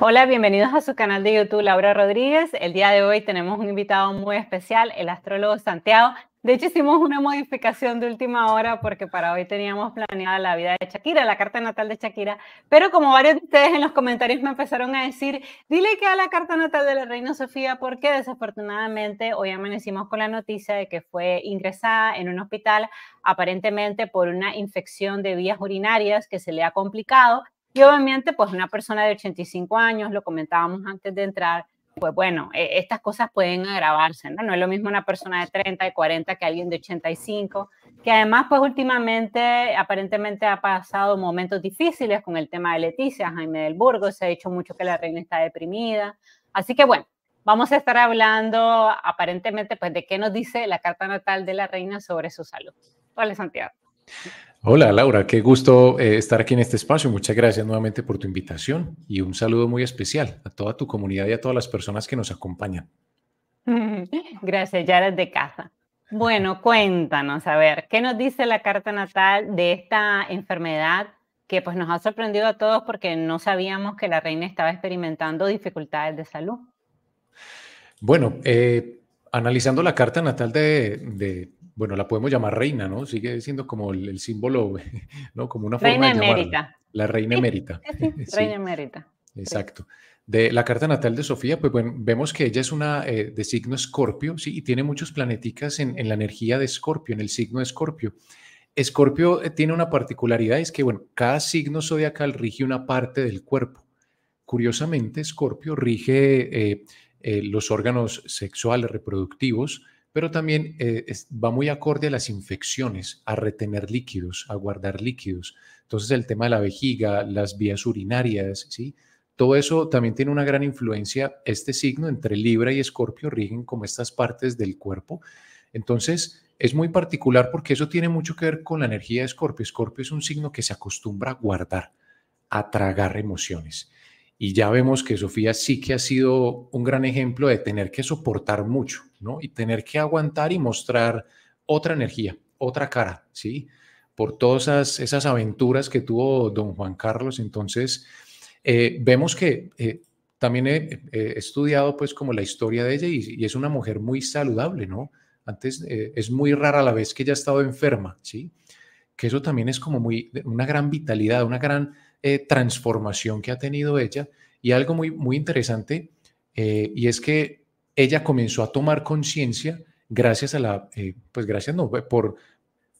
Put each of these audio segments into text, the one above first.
Hola, bienvenidos a su canal de YouTube Laura Rodríguez. El día de hoy tenemos un invitado muy especial, el astrólogo Santiago de hecho, hicimos una modificación de última hora porque para hoy teníamos planeada la vida de Shakira, la carta natal de Shakira, pero como varios de ustedes en los comentarios me empezaron a decir, dile que a la carta natal de la reina Sofía, porque desafortunadamente hoy amanecimos con la noticia de que fue ingresada en un hospital aparentemente por una infección de vías urinarias que se le ha complicado y obviamente pues una persona de 85 años, lo comentábamos antes de entrar, pues bueno, e, estas cosas pueden agravarse, ¿no? No es lo mismo una persona de 30, de 40 que alguien de 85, que además pues últimamente aparentemente ha pasado momentos difíciles con el tema de Leticia, Jaime del Burgo, se ha dicho mucho que la reina está deprimida, así que bueno, vamos a estar hablando aparentemente pues de qué nos dice la carta natal de la reina sobre su salud. Hola Santiago. Hola Laura, qué gusto eh, estar aquí en este espacio. Muchas gracias nuevamente por tu invitación y un saludo muy especial a toda tu comunidad y a todas las personas que nos acompañan. Gracias, ya eres de casa. Bueno, cuéntanos, a ver, ¿qué nos dice la carta natal de esta enfermedad que pues nos ha sorprendido a todos porque no sabíamos que la reina estaba experimentando dificultades de salud? Bueno, eh, analizando la carta natal de, de bueno, la podemos llamar reina, ¿no? Sigue siendo como el, símbolo, ¿no? Como una forma reina de llamarla. Emérita. La reina emérita. Sí, Reina emérita. Exacto. De la carta natal de Sofía, pues bueno, vemos que ella es una eh, de signo escorpio, sí, y tiene muchos planeticas en, en la energía de escorpio, en el signo escorpio. Escorpio eh, tiene una particularidad, es que, bueno, cada signo zodiacal rige una parte del cuerpo. Curiosamente, Escorpio rige eh, los órganos sexuales, reproductivos, pero también eh, va muy acorde a las infecciones, a retener líquidos, a guardar líquidos. Entonces el tema de la vejiga, las vías urinarias, ¿sí? Todo eso también tiene una gran influencia. Este signo entre Libra y Escorpio rigen como estas partes del cuerpo. Entonces, es muy particular porque eso tiene mucho que ver con la energía de Escorpio. Escorpio es un signo que se acostumbra a guardar, a tragar emociones. Y ya vemos que Sofía sí que ha sido un gran ejemplo de tener que soportar mucho, ¿no? Y tener que aguantar y mostrar otra energía, otra cara, ¿sí? Por todas esas, aventuras que tuvo don Juan Carlos. Entonces, eh, vemos que eh, también he, estudiado pues como la historia de ella y, es una mujer muy saludable, ¿no? Antes eh, es muy rara la vez que ella ha estado enferma, ¿sí? Que eso también es como muy, una gran vitalidad, una gran eh, transformación que ha tenido ella y algo muy, muy interesante, eh, y es que ella comenzó a tomar conciencia gracias a la, eh, pues gracias no, por,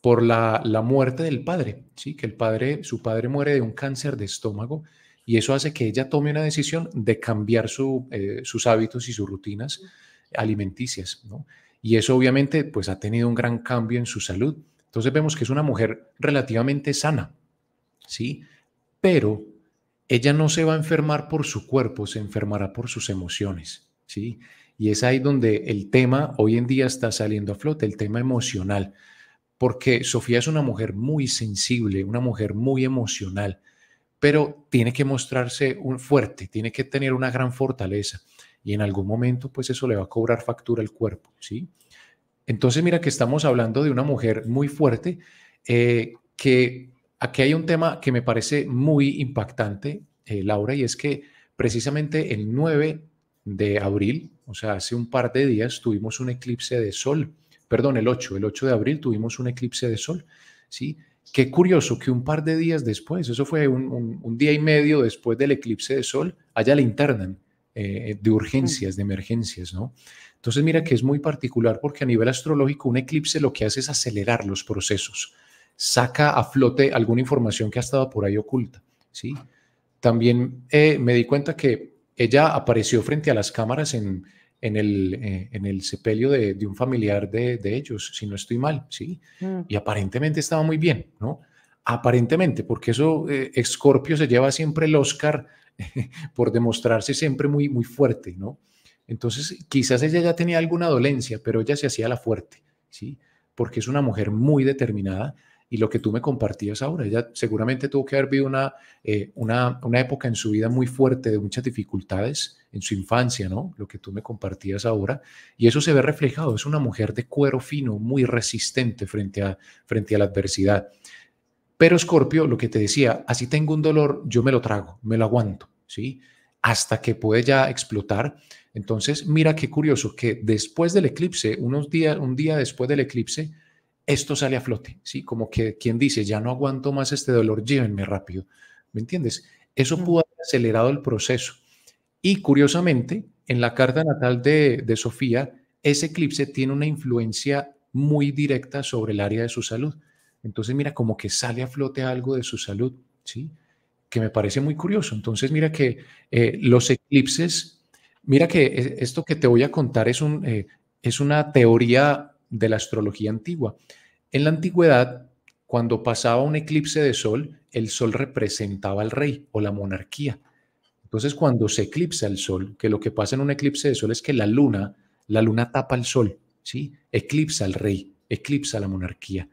por la, muerte del padre, ¿sí? que el padre, su padre muere de un cáncer de estómago y eso hace que ella tome una decisión de cambiar sus hábitos y sus rutinas alimenticias. ¿no? Y eso obviamente pues ha tenido un gran cambio en su salud. Entonces vemos que es una mujer relativamente sana, ¿sí? pero ella no se va a enfermar por su cuerpo, se enfermará por sus emociones, ¿sí? Y es ahí donde el tema hoy en día está saliendo a flote, el tema emocional, porque Sofía es una mujer muy sensible, una mujer muy emocional, pero tiene que mostrarse fuerte, tiene que tener una gran fortaleza y en algún momento pues eso le va a cobrar factura al cuerpo, ¿sí? Entonces mira que estamos hablando de una mujer muy fuerte eh, que Aquí hay un tema que me parece muy impactante, eh, Laura, y es que precisamente el 9 de abril, o sea, hace un par de días, tuvimos un eclipse de sol. Perdón, el 8, el 8 de abril tuvimos un eclipse de sol, ¿sí? Qué curioso que un par de días después, eso fue un, día y medio después del eclipse de sol, allá le internan eh, eh, de urgencias, de emergencias, ¿no? Entonces mira que es muy particular porque a nivel astrológico un eclipse lo que hace es acelerar los procesos saca a flote alguna información que ha estado por ahí oculta. ¿sí? También eh, me di cuenta que ella apareció frente a las cámaras en, eh, el, sepelio de, un familiar de, ellos, si no estoy mal, ¿sí? Mm. Y aparentemente estaba muy bien, ¿no? Aparentemente, porque eso, Escorpio eh, se lleva siempre el Oscar por demostrarse siempre muy, muy fuerte, ¿no? Entonces, quizás ella ya tenía alguna dolencia, pero ella se hacía la fuerte, ¿sí? Porque es una mujer muy determinada y lo que tú me compartías ahora. Ella seguramente tuvo que haber vivido eh, una, una, época en su vida muy fuerte, de muchas dificultades en su infancia, ¿no? Lo que tú me compartías ahora. Y eso se ve reflejado. Es una mujer de cuero fino, muy resistente frente a, frente a la adversidad. Pero Scorpio, lo que te decía, así tengo un dolor, yo me lo trago, me lo aguanto, ¿sí? Hasta que puede ya explotar. Entonces, mira qué curioso que después del eclipse, unos días, un día después del eclipse, esto sale a flote, ¿sí? Como que quien dice, ya no aguanto más este dolor, llévenme rápido, ¿me entiendes? Eso mm. pudo haber acelerado el proceso. Y curiosamente, en la carta natal de, Sofía, ese eclipse tiene una influencia muy directa sobre el área de su salud. Entonces, mira, como que sale a flote algo de su salud, ¿sí? Que me parece muy curioso. Entonces, mira que eh, los eclipses, mira que eh, esto que te voy a contar es, un, eh, es una teoría de la astrología antigua. En la antigüedad, cuando pasaba un eclipse de sol, el sol representaba al rey o la monarquía. Entonces, cuando se eclipsa el sol, que lo que pasa en un eclipse de sol es que la luna, la luna tapa al sol, ¿sí? Eclipsa al rey, eclipsa a la monarquía,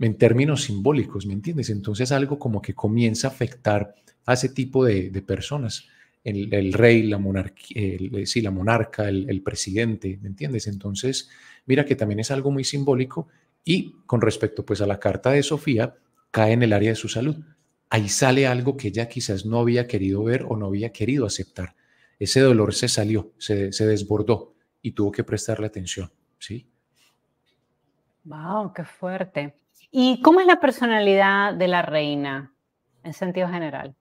en términos simbólicos, ¿me entiendes? Entonces, algo como que comienza a afectar a ese tipo de personas el, rey, la monarquía, eh, la monarca, el, presidente, ¿me entiendes? Entonces, mira que también es algo muy simbólico y con respecto pues a la carta de Sofía, cae en el área de su salud. Ahí sale algo que ella quizás no había querido ver o no había querido aceptar. Ese dolor se salió, se, desbordó y tuvo que prestarle atención, ¿sí? Wow, qué fuerte. ¿Y cómo es la personalidad de la reina en sentido general?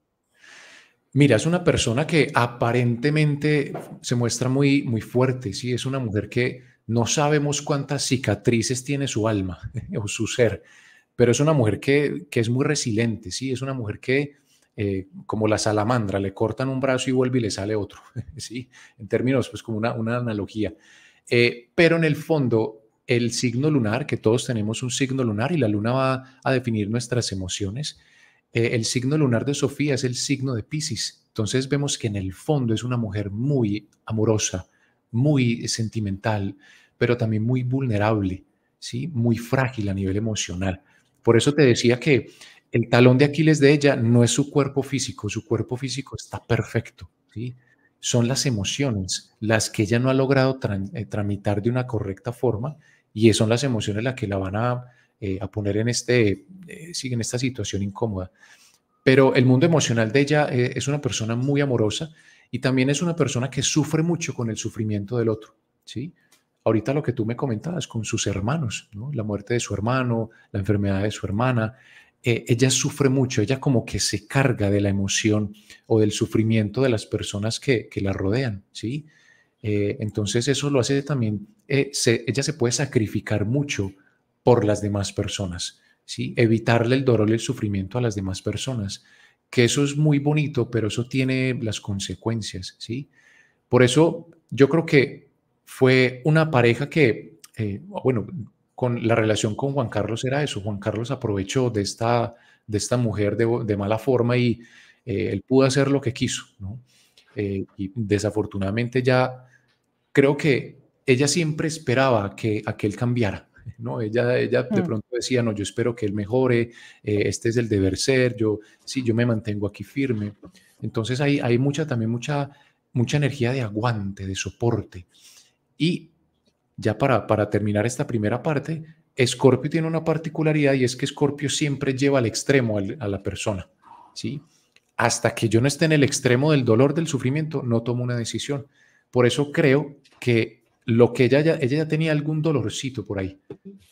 Mira, es una persona que aparentemente se muestra muy, muy fuerte, ¿sí? Es una mujer que no sabemos cuántas cicatrices tiene su alma o su ser, pero es una mujer que, es muy resiliente, ¿sí? Es una mujer que, eh, como la salamandra, le cortan un brazo y vuelve y le sale otro, ¿sí? En términos, pues como una, analogía. Eh, pero en el fondo, el signo lunar, que todos tenemos un signo lunar y la luna va a definir nuestras emociones, eh, el signo lunar de Sofía es el signo de Pisces. Entonces vemos que en el fondo es una mujer muy amorosa, muy sentimental, pero también muy vulnerable, ¿sí? muy frágil a nivel emocional. Por eso te decía que el talón de Aquiles de ella no es su cuerpo físico, su cuerpo físico está perfecto. Son las emociones las que ella no ha logrado eh, tramitar de una correcta forma y son las emociones las que la van a eh, a poner en, este, eh, en esta situación incómoda. Pero el mundo emocional de ella eh, es una persona muy amorosa y también es una persona que sufre mucho con el sufrimiento del otro, ¿sí? Ahorita lo que tú me comentabas con sus hermanos, La muerte de su hermano, la enfermedad de su hermana, ella sufre mucho, ella como que se carga de la emoción o del sufrimiento de las personas que, que la rodean, ¿sí? entonces eso lo hace también, ella se puede sacrificar mucho por las demás personas, ¿sí? evitarle el dolor y el sufrimiento a las demás personas, que eso es muy bonito, pero eso tiene las consecuencias. ¿sí? Por eso yo creo que fue una pareja que, eh, bueno, con la relación con Juan Carlos era eso, Juan Carlos aprovechó de esta, de esta mujer de, mala forma y eh, él pudo hacer lo que quiso, eh, y desafortunadamente ya creo que ella siempre esperaba que aquel cambiara, ella, ella de mm. pronto decía, no, yo espero que él mejore, eh, este es el deber ser, yo, sí, yo me mantengo aquí firme. Entonces hay, hay mucha, también mucha, mucha energía de aguante, de soporte. Y ya para, para terminar esta primera parte, Escorpio tiene una particularidad y es que Escorpio siempre lleva al extremo a la persona, ¿sí? Hasta que yo no esté en el extremo del dolor, del sufrimiento, no tomo una decisión. Por eso creo que lo que ella ya, ella ya tenía algún dolorcito por ahí,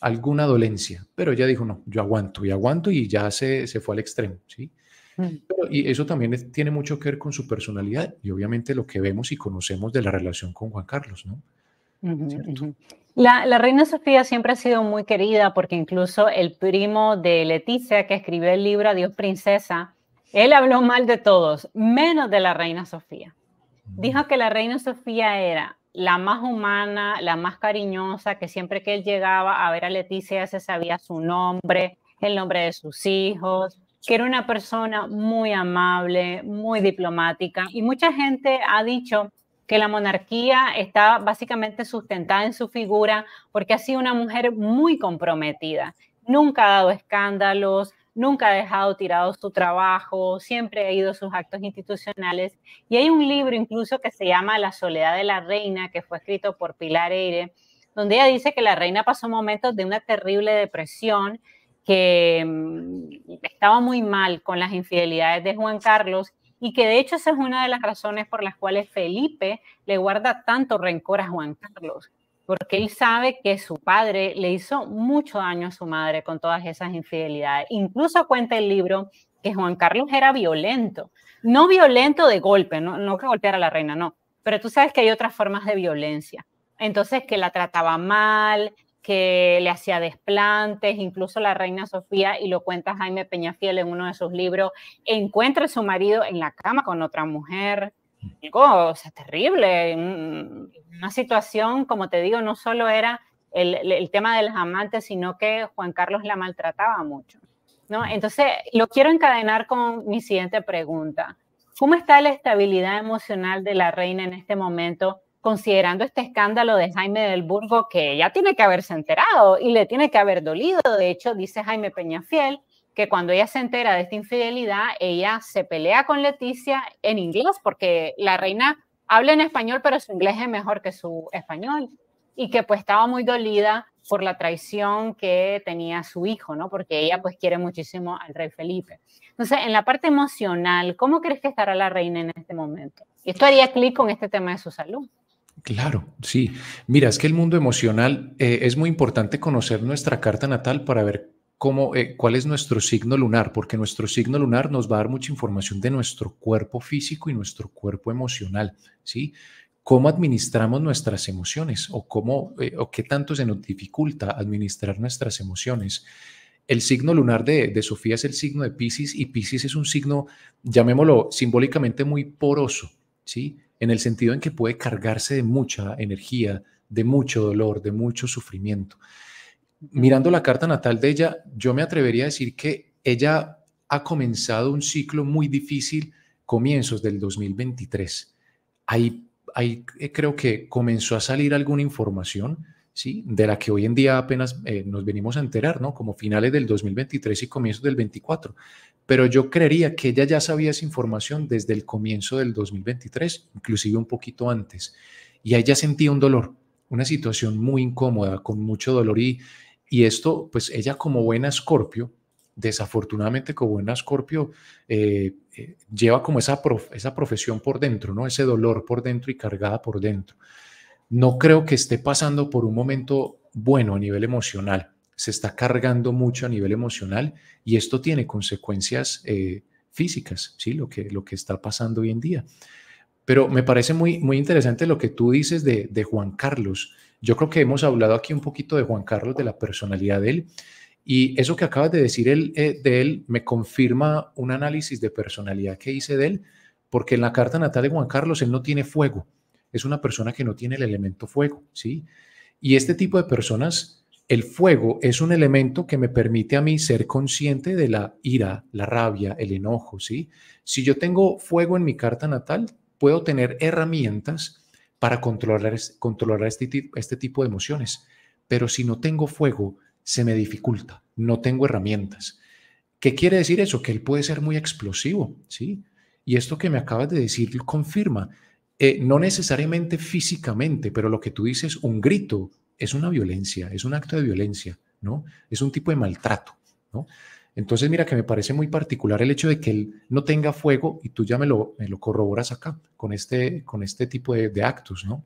alguna dolencia, pero ella dijo, no, yo aguanto y aguanto y ya se, fue al extremo, ¿sí? Mm. y eso también tiene mucho que ver con su personalidad y obviamente lo que vemos y conocemos de la relación con Juan Carlos, ¿no? La, reina Sofía siempre ha sido muy querida porque incluso el primo de Leticia que escribió el libro Adiós Princesa, él habló mal de todos, menos de la reina Sofía. Mm. Dijo que la reina Sofía era la más humana, la más cariñosa, que siempre que él llegaba a ver a Leticia se sabía su nombre, el nombre de sus hijos, que era una persona muy amable, muy diplomática. Y mucha gente ha dicho que la monarquía está básicamente sustentada en su figura porque ha sido una mujer muy comprometida. Nunca ha dado escándalos, nunca ha dejado tirado su trabajo, siempre ha ido sus actos institucionales. Y hay un libro incluso que se llama La soledad de la reina, que fue escrito por Pilar Eire, donde ella dice que la reina pasó momentos de una terrible depresión, que mm, estaba muy mal con las infidelidades de Juan Carlos y que de hecho esa es una de las razones por las cuales Felipe le guarda tanto rencor a Juan Carlos, porque él sabe que su padre le hizo mucho daño a su madre con todas esas infidelidades. Incluso cuenta el libro que Juan Carlos era violento, no violento de golpe, no, que golpeara a la reina, no, pero tú sabes que hay otras formas de violencia. Entonces, que la trataba mal, que le hacía desplantes, incluso la reina Sofía, y lo cuenta Jaime Peñafiel en uno de sus libros, encuentra a su marido en la cama con otra mujer o sea, terrible, una situación, como te digo, no solo era el, tema de las amantes, sino que Juan Carlos la maltrataba mucho. ¿no? Entonces, lo quiero encadenar con mi siguiente pregunta. ¿Cómo está la estabilidad emocional de la reina en este momento, considerando este escándalo de Jaime del Burgo, que ya tiene que haberse enterado y le tiene que haber dolido? De hecho, dice Jaime Peñafiel que cuando ella se entera de esta infidelidad, ella se pelea con Leticia en inglés, porque la reina habla en español, pero su inglés es mejor que su español, y que pues estaba muy dolida por la traición que tenía su hijo, ¿no? Porque ella pues quiere muchísimo al rey Felipe. Entonces, en la parte emocional, ¿cómo crees que estará la reina en este momento? Y esto haría clic con este tema de su salud. Claro, sí. Mira, es que el mundo emocional eh, es muy importante conocer nuestra carta natal para ver eh, cuál es nuestro signo lunar, porque nuestro signo lunar nos va a dar mucha información de nuestro cuerpo físico y nuestro cuerpo emocional, ¿sí? Cómo administramos nuestras emociones o cómo eh, o qué tanto se nos dificulta administrar nuestras emociones. El signo lunar de, Sofía es el signo de Pisces y Pisces es un signo, llamémoslo simbólicamente muy poroso, ¿sí? En el sentido en que puede cargarse de mucha energía, de mucho dolor, de mucho sufrimiento mirando la carta natal de ella, yo me atrevería a decir que ella ha comenzado un ciclo muy difícil, comienzos del 2023. Ahí, eh, creo que comenzó a salir alguna información, ¿sí? De la que hoy en día apenas eh, nos venimos a enterar, ¿no? Como finales del 2023 y comienzos del 24. Pero yo creería que ella ya sabía esa información desde el comienzo del 2023, inclusive un poquito antes. Y ella ya sentía un dolor, una situación muy incómoda, con mucho dolor y, y esto, pues ella como buena escorpio, desafortunadamente como buena escorpio, eh, eh, lleva como esa, esa profesión por dentro, ¿no? Ese dolor por dentro y cargada por dentro. No creo que esté pasando por un momento bueno a nivel emocional. Se está cargando mucho a nivel emocional y esto tiene consecuencias eh, físicas, ¿sí? Lo que, lo que está pasando hoy en día. Pero me parece muy, muy interesante lo que tú dices de, Juan Carlos. Yo creo que hemos hablado aquí un poquito de Juan Carlos, de la personalidad de él. Y eso que acabas de decir él, eh, de él me confirma un análisis de personalidad que hice de él, porque en la carta natal de Juan Carlos él no tiene fuego. Es una persona que no tiene el elemento fuego, ¿sí? Y este tipo de personas, el fuego es un elemento que me permite a mí ser consciente de la ira, la rabia, el enojo, ¿sí? Si yo tengo fuego en mi carta natal, puedo tener herramientas para controlar, controlar este, este tipo de emociones, pero si no tengo fuego, se me dificulta, no tengo herramientas. ¿Qué quiere decir eso? Que él puede ser muy explosivo, ¿sí? Y esto que me acabas de decir confirma, eh, no necesariamente físicamente, pero lo que tú dices, un grito, es una violencia, es un acto de violencia, ¿no? Es un tipo de maltrato, ¿no? Entonces, mira que me parece muy particular el hecho de que él no tenga fuego y tú ya me lo, corroboras acá con este, con este tipo de, actos, ¿no?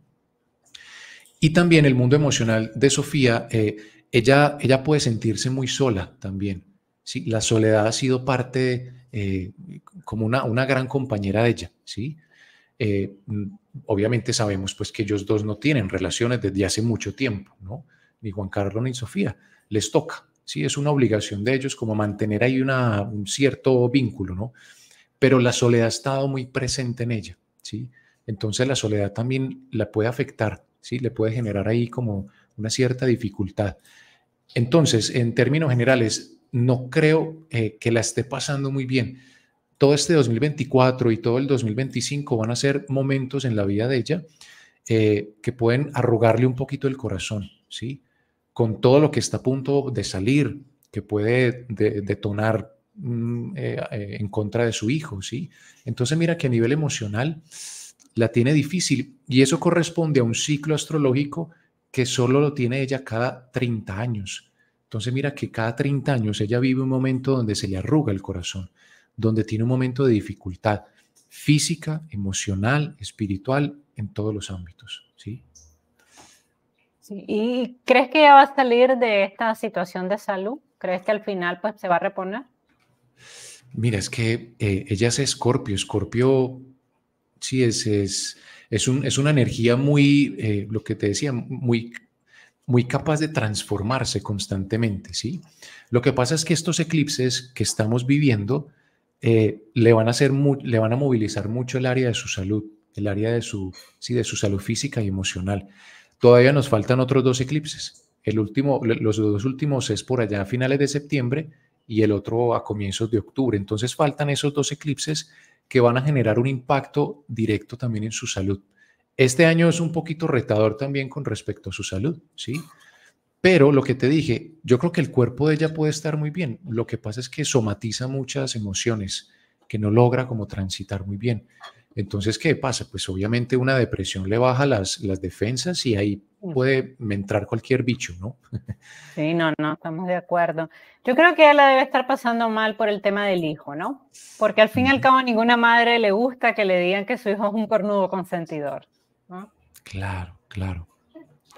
Y también el mundo emocional de Sofía, eh, ella, ella puede sentirse muy sola también. ¿sí? La soledad ha sido parte, eh, como una, una gran compañera de ella, ¿sí? Eh, obviamente sabemos pues que ellos dos no tienen relaciones desde hace mucho tiempo, ¿no? Ni Juan Carlos ni Sofía, les toca, Sí, es una obligación de ellos como mantener ahí una, un cierto vínculo, ¿no? Pero la soledad ha estado muy presente en ella, ¿sí? Entonces la soledad también la puede afectar, ¿sí? Le puede generar ahí como una cierta dificultad. Entonces, en términos generales, no creo eh, que la esté pasando muy bien. Todo este 2024 y todo el 2025 van a ser momentos en la vida de ella eh, que pueden arrugarle un poquito el corazón, ¿sí? con todo lo que está a punto de salir, que puede detonar mm, eh, eh, en contra de su hijo, ¿sí? Entonces mira que a nivel emocional la tiene difícil y eso corresponde a un ciclo astrológico que solo lo tiene ella cada 30 años. Entonces mira que cada 30 años ella vive un momento donde se le arruga el corazón, donde tiene un momento de dificultad física, emocional, espiritual, en todos los ámbitos. ¿Y crees que ella va a salir de esta situación de salud? ¿Crees que al final pues, se va a reponer? Mira, es que eh, ella es escorpio. Escorpio, sí, es, es, es, un, es una energía muy, eh, lo que te decía, muy, muy capaz de transformarse constantemente, ¿sí? Lo que pasa es que estos eclipses que estamos viviendo eh, le, van a hacer le van a movilizar mucho el área de su salud, el área de su, sí, de su salud física y emocional. Todavía nos faltan otros dos eclipses. El último, los dos últimos es por allá a finales de septiembre y el otro a comienzos de octubre. Entonces faltan esos dos eclipses que van a generar un impacto directo también en su salud. Este año es un poquito retador también con respecto a su salud, ¿sí? Pero lo que te dije, yo creo que el cuerpo de ella puede estar muy bien. Lo que pasa es que somatiza muchas emociones que no logra como transitar muy bien. Entonces, ¿qué pasa? Pues obviamente una depresión le baja las, las defensas y ahí puede entrar cualquier bicho, ¿no? Sí, no, no, estamos de acuerdo. Yo creo que ella debe estar pasando mal por el tema del hijo, ¿no? Porque al fin y al cabo ninguna madre le gusta que le digan que su hijo es un cornudo consentidor, ¿no? Claro, claro.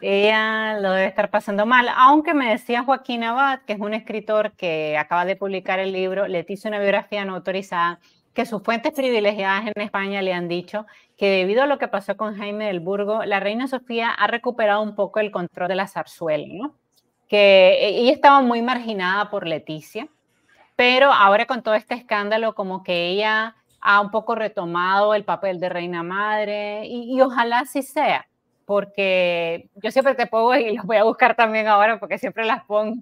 Ella lo debe estar pasando mal, aunque me decía Joaquín Abad, que es un escritor que acaba de publicar el libro, Leticia una biografía no autorizada, que sus fuentes privilegiadas en España le han dicho que debido a lo que pasó con Jaime del Burgo, la reina Sofía ha recuperado un poco el control de la zarzuela, que eh, ella estaba muy marginada por Leticia, pero ahora con todo este escándalo como que ella ha un poco retomado el papel de reina madre y, ojalá así sea, porque yo siempre te pongo y los voy a buscar también ahora porque siempre las pongo,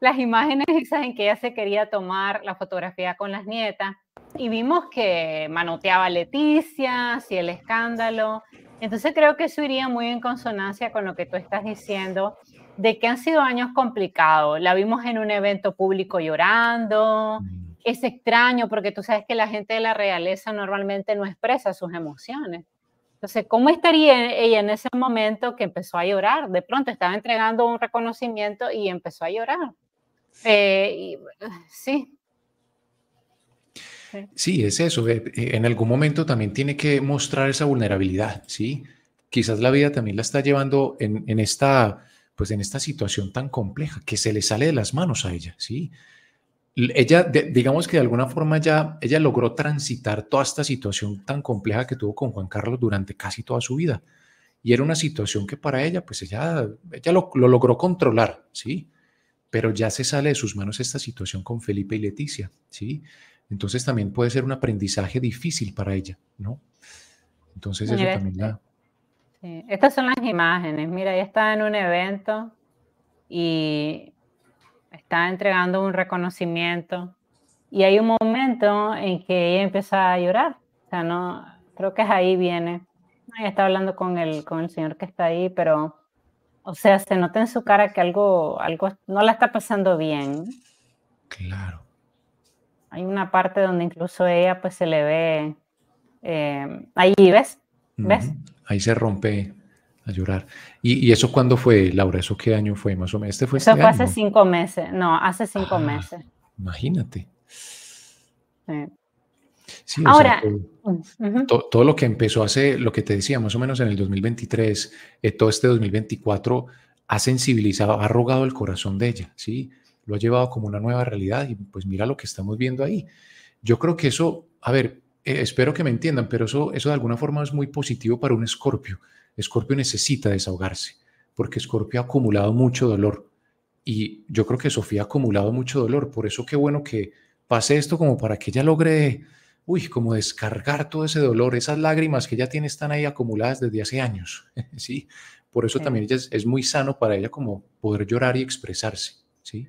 las imágenes esas en que ella se quería tomar la fotografía con las nietas y vimos que manoteaba Leticia, hacía el escándalo. Entonces creo que eso iría muy en consonancia con lo que tú estás diciendo, de que han sido años complicados. La vimos en un evento público llorando. Mm. Es extraño porque tú sabes que la gente de la realeza normalmente no expresa sus emociones. Entonces, ¿cómo estaría ella en ese momento que empezó a llorar? De pronto estaba entregando un reconocimiento y empezó a llorar. Eh, y, sí, Sí, es eso. Eh, eh, en algún momento también tiene que mostrar esa vulnerabilidad, ¿sí? Quizás la vida también la está llevando en, esta, pues en esta situación tan compleja que se le sale de las manos a ella, ¿sí? Ella, digamos que de alguna forma ya, ella logró transitar toda esta situación tan compleja que tuvo con Juan Carlos durante casi toda su vida. Y era una situación que para ella, pues ella, ella lo logró controlar, ¿sí? Pero ya se sale de sus manos esta situación con Felipe y Leticia, ¿sí? Entonces también puede ser un aprendizaje difícil para ella, ¿no? Entonces eso también Estas son las imágenes. Mira, ella está en un evento y está entregando un reconocimiento y hay un momento en que ella empieza a llorar. O sea, no, creo que es ahí viene. Ella está hablando con el, con el señor que está ahí, pero, o sea, se nota en su cara que algo, algo no la está pasando bien. Claro. Hay una parte donde incluso ella pues se le ve, eh, ahí ves, ves. Ahí se rompe a llorar. ¿Y, eso cuándo fue, Laura? ¿Eso qué año fue más o menos? Este fue eso este fue hace cinco meses, no, hace cinco ah, meses. Imagínate. Ahora, todo, lo que empezó hace, lo que te decía, más o menos en el 2023, eh, todo este 2024, ha sensibilizado, ha rogado el corazón de ella, ¿sí? lo ha llevado como una nueva realidad y pues mira lo que estamos viendo ahí. Yo creo que eso, a ver, eh, espero que me entiendan, pero eso, eso de alguna forma es muy positivo para un escorpio. Escorpio necesita desahogarse porque Escorpio ha acumulado mucho dolor. Y yo creo que Sofía ha acumulado mucho dolor. Por eso qué bueno que pase esto como para que ella logre, uy, como descargar todo ese dolor. Esas lágrimas que ella tiene están ahí acumuladas desde hace años. sí, por eso también es, muy sano para ella como poder llorar y expresarse. Sí.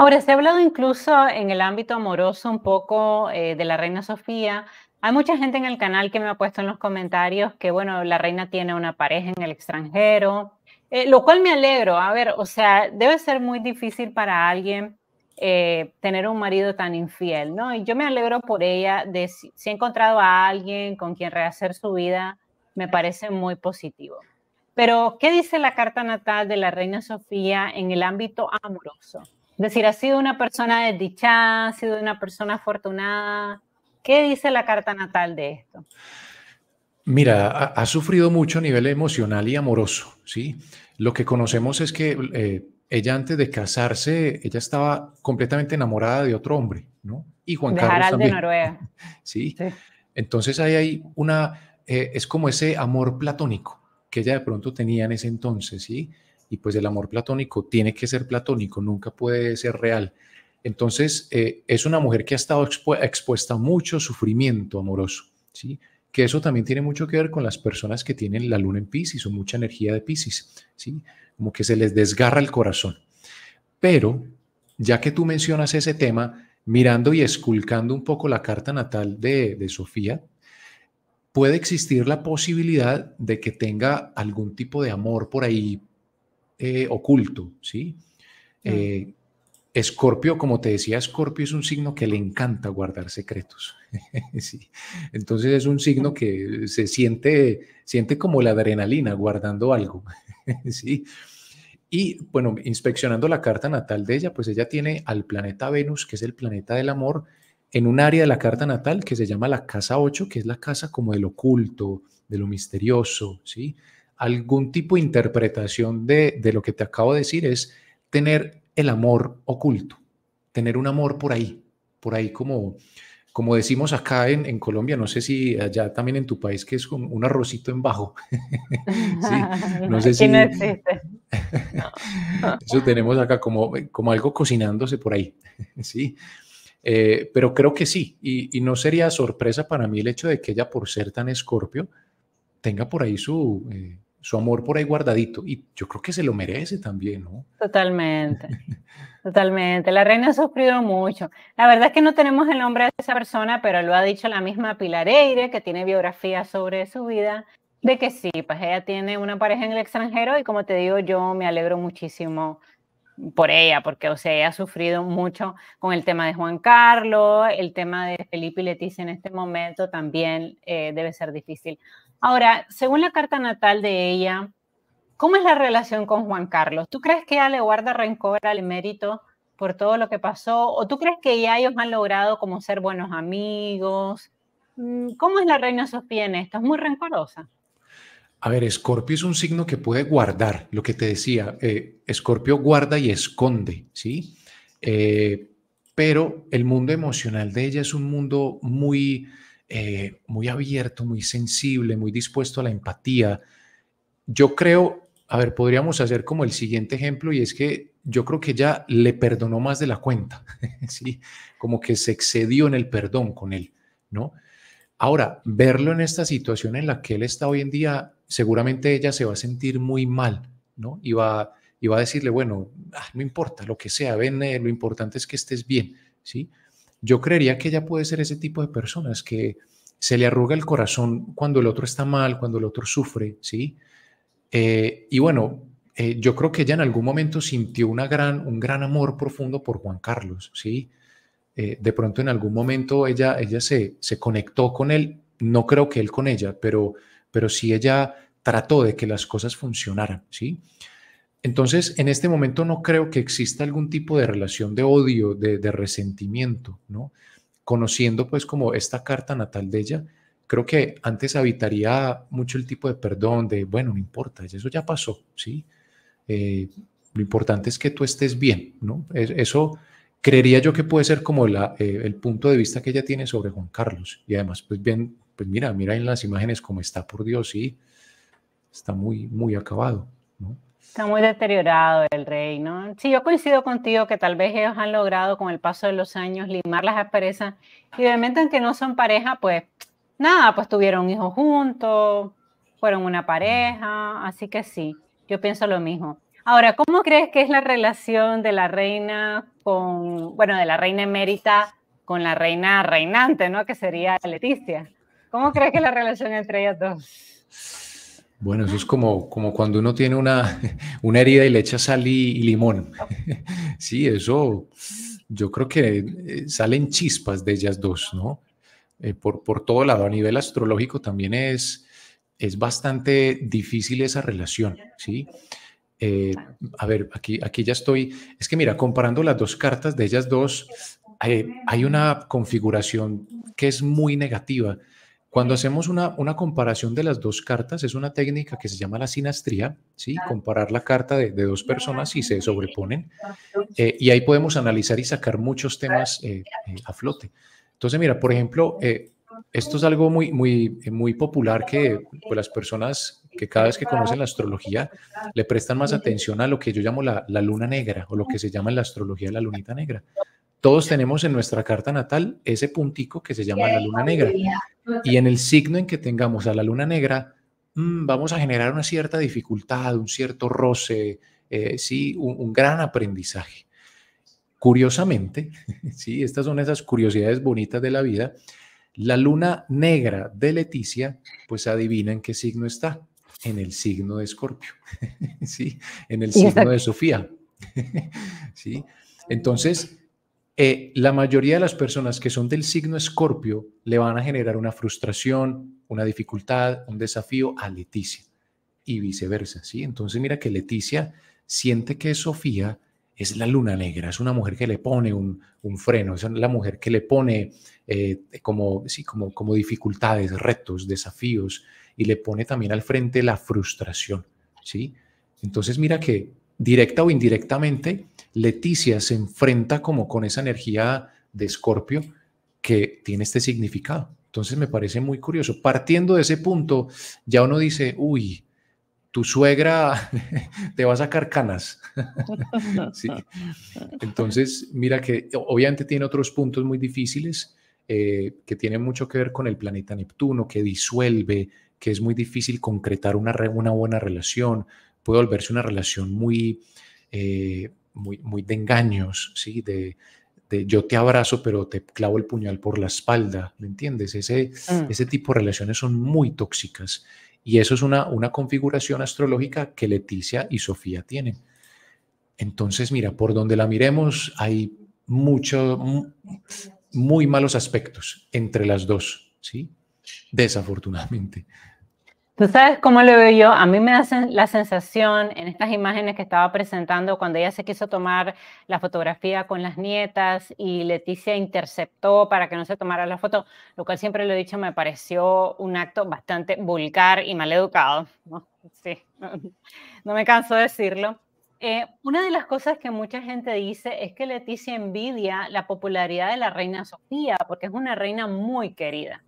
Ahora, se ha hablado incluso en el ámbito amoroso un poco eh, de la reina Sofía. Hay mucha gente en el canal que me ha puesto en los comentarios que, bueno, la reina tiene una pareja en el extranjero, eh, lo cual me alegro. A ver, o sea, debe ser muy difícil para alguien eh, tener un marido tan infiel, ¿no? Y yo me alegro por ella de si, si ha encontrado a alguien con quien rehacer su vida, me parece muy positivo. Pero, ¿qué dice la carta natal de la reina Sofía en el ámbito amoroso? Es decir, ha sido una persona desdichada, ha sido una persona afortunada. ¿Qué dice la carta natal de esto? Mira, ha, sufrido mucho a nivel emocional y amoroso, ¿sí? Lo que conocemos es que eh, ella antes de casarse, ella estaba completamente enamorada de otro hombre, ¿no? Y Juan de Carlos Harald también. de Noruega. ¿Sí? Entonces ahí hay una, eh, es como ese amor platónico que ella de pronto tenía en ese entonces, ¿sí? y pues el amor platónico tiene que ser platónico, nunca puede ser real. Entonces, eh, es una mujer que ha estado expuesta a mucho sufrimiento amoroso, ¿sí? Que eso también tiene mucho que ver con las personas que tienen la luna en Pisces o mucha energía de Pisces, ¿sí? Como que se les desgarra el corazón. Pero, ya que tú mencionas ese tema, mirando y esculcando un poco la carta natal de, de Sofía, puede existir la posibilidad de que tenga algún tipo de amor por ahí eh, oculto, ¿sí? Mm. Eh, Escorpio, como te decía, Escorpio es un signo que le encanta guardar secretos. sí. Entonces es un signo que se siente, siente como la adrenalina guardando algo. sí. Y bueno, inspeccionando la carta natal de ella, pues ella tiene al planeta Venus, que es el planeta del amor, en un área de la carta natal que se llama la casa 8, que es la casa como del oculto, de lo misterioso, ¿sí? algún tipo de interpretación de, lo que te acabo de decir es tener el amor oculto, tener un amor por ahí, por ahí como, como decimos acá en, en, Colombia, no sé si allá también en tu país, que es como un arrocito en bajo. no sé si... Eso tenemos acá como, como algo cocinándose por ahí. sí. Eh, pero creo que sí, y, no sería sorpresa para mí el hecho de que ella, por ser tan escorpio, tenga por ahí su, eh, su amor por ahí guardadito. Y yo creo que se lo merece también, ¿no? Totalmente, totalmente. La reina ha sufrido mucho. La verdad es que no tenemos el nombre de esa persona, pero lo ha dicho la misma Pilar Eire, que tiene biografía sobre su vida, de que sí, pues ella tiene una pareja en el extranjero y como te digo, yo me alegro muchísimo por ella, porque, o sea, ella ha sufrido mucho con el tema de Juan Carlos, el tema de Felipe y Leticia en este momento también eh, debe ser difícil. Ahora, según la carta natal de ella, ¿cómo es la relación con Juan Carlos? ¿Tú crees que ella le guarda rencor al mérito por todo lo que pasó? ¿O tú crees que ya ellos han logrado como ser buenos amigos? Mm, ¿Cómo es la reina Sofía en esto? ¿Es muy rencorosa? A ver, Escorpio es un signo que puede guardar, lo que te decía, eh, Escorpio guarda y esconde, ¿sí? Eh, pero el mundo emocional de ella es un mundo muy eh, muy abierto, muy sensible, muy dispuesto a la empatía. Yo creo, a ver, podríamos hacer como el siguiente ejemplo y es que yo creo que ya le perdonó más de la cuenta, ¿sí? Como que se excedió en el perdón con él, ¿no? Ahora, verlo en esta situación en la que él está hoy en día, seguramente ella se va a sentir muy mal, ¿no? Y va, a decirle, bueno, ah, no importa, lo que sea, ven, eh, lo importante es que estés bien, ¿sí? sí yo creería que ella puede ser ese tipo de personas que se le arruga el corazón cuando el otro está mal, cuando el otro sufre, ¿sí? Eh, y bueno, eh, yo creo que ella en algún momento sintió una gran, un gran amor profundo por Juan Carlos, ¿sí? Eh, de pronto en algún momento ella, ella se, se conectó con él, no creo que él con ella, pero, pero sí ella trató de que las cosas funcionaran, ¿sí? Entonces, en este momento no creo que exista algún tipo de relación de odio, de, resentimiento, ¿no? Conociendo pues como esta carta natal de ella, creo que antes habitaría mucho el tipo de perdón, de, bueno, no importa, eso ya pasó, ¿sí? Eh, lo importante es que tú estés bien, ¿no? Eso creería yo que puede ser como eh, el punto de vista que ella tiene sobre Juan Carlos. Y además, pues bien, pues mira, mira en las imágenes cómo está, por Dios, sí, está muy, muy acabado, ¿no? Está muy deteriorado el rey, ¿no? Sí, yo coincido contigo que tal vez ellos han logrado con el paso de los años limar las asperezas y obviamente aunque no son pareja, pues nada, pues tuvieron hijos juntos, fueron una pareja, así que sí, yo pienso lo mismo. Ahora, ¿cómo crees que es la relación de la reina con, bueno, de la reina emérita con la reina reinante, ¿no? Que sería Leticia. ¿Cómo crees que es la relación entre ellas dos? Bueno, eso es como, como cuando uno tiene una, una herida y le echa sal y, limón. Sí, eso yo creo que eh, salen chispas de ellas dos, ¿no? Eh, por, por todo lado, a nivel astrológico también es, es bastante difícil esa relación, ¿sí? Eh, a ver, aquí, aquí ya estoy. Es que mira, comparando las dos cartas de ellas dos, hay una configuración que es muy negativa cuando hacemos una, una, comparación de las dos cartas, es una técnica que se llama la sinastría, ¿sí? Ah. comparar la carta de, de dos personas y se sobreponen, ah, eh, y ahí podemos analizar y sacar muchos temas eh, eh, a flote. Entonces, mira, por ejemplo, esto es algo muy, muy, muy popular que pues, las personas que cada vez que conocen la astrología le prestan más atención a lo que yo llamo la, la luna negra o lo que se llama en la astrología la lunita negra. Todos tenemos en nuestra carta natal ese puntico que se llama la luna negra. Y en el signo en que tengamos a la luna negra, mm, vamos a generar una cierta dificultad, un cierto roce, eh, sí, un, gran aprendizaje. Curiosamente, sí, estas son esas curiosidades bonitas de la vida. La luna negra de Leticia, pues adivina en qué signo está. En el signo de Escorpio, sí, en el signo de Sofía, sí. Entonces, eh, la mayoría de las personas que son del signo escorpio le van a generar una frustración, una dificultad, un desafío a Leticia y viceversa, ¿sí? Entonces mira que Leticia siente que Sofía es la luna negra, es una mujer que le pone un, freno, es la mujer que le pone eh, como, sí, como, como dificultades, retos, desafíos, y le pone también al frente la frustración, ¿sí? Entonces mira que directa o indirectamente, Leticia se enfrenta como con esa energía de escorpio que tiene este significado. Entonces me parece muy curioso. Partiendo de ese punto, ya uno dice, uy, tu suegra te va a sacar canas. Entonces, mira que obviamente tiene otros puntos muy difíciles eh, que tienen mucho que ver con el planeta Neptuno, que disuelve, que es muy difícil concretar una, una buena relación, puede volverse una relación eh, muy, muy, de engaños, ¿sí? De, yo te abrazo pero te clavo el puñal por la espalda, ¿me entiendes? Ese, mm. ese tipo de relaciones son muy tóxicas y eso es una, una configuración astrológica que Leticia y Sofía tienen. Entonces, mira, por donde la miremos hay mucho, muy malos aspectos entre las dos, ¿sí? Desafortunadamente. ¿Tú sabes cómo lo veo yo? A mí me da la sensación en estas imágenes que estaba presentando cuando ella se quiso tomar la fotografía con las nietas y Leticia interceptó para que no se tomara la foto, lo cual siempre lo he dicho me pareció un acto bastante vulgar y maleducado. educado, Sí, no, me canso de decirlo. Eh, una de las cosas que mucha gente dice es que Leticia envidia la popularidad de la reina Sofía porque es una reina muy querida.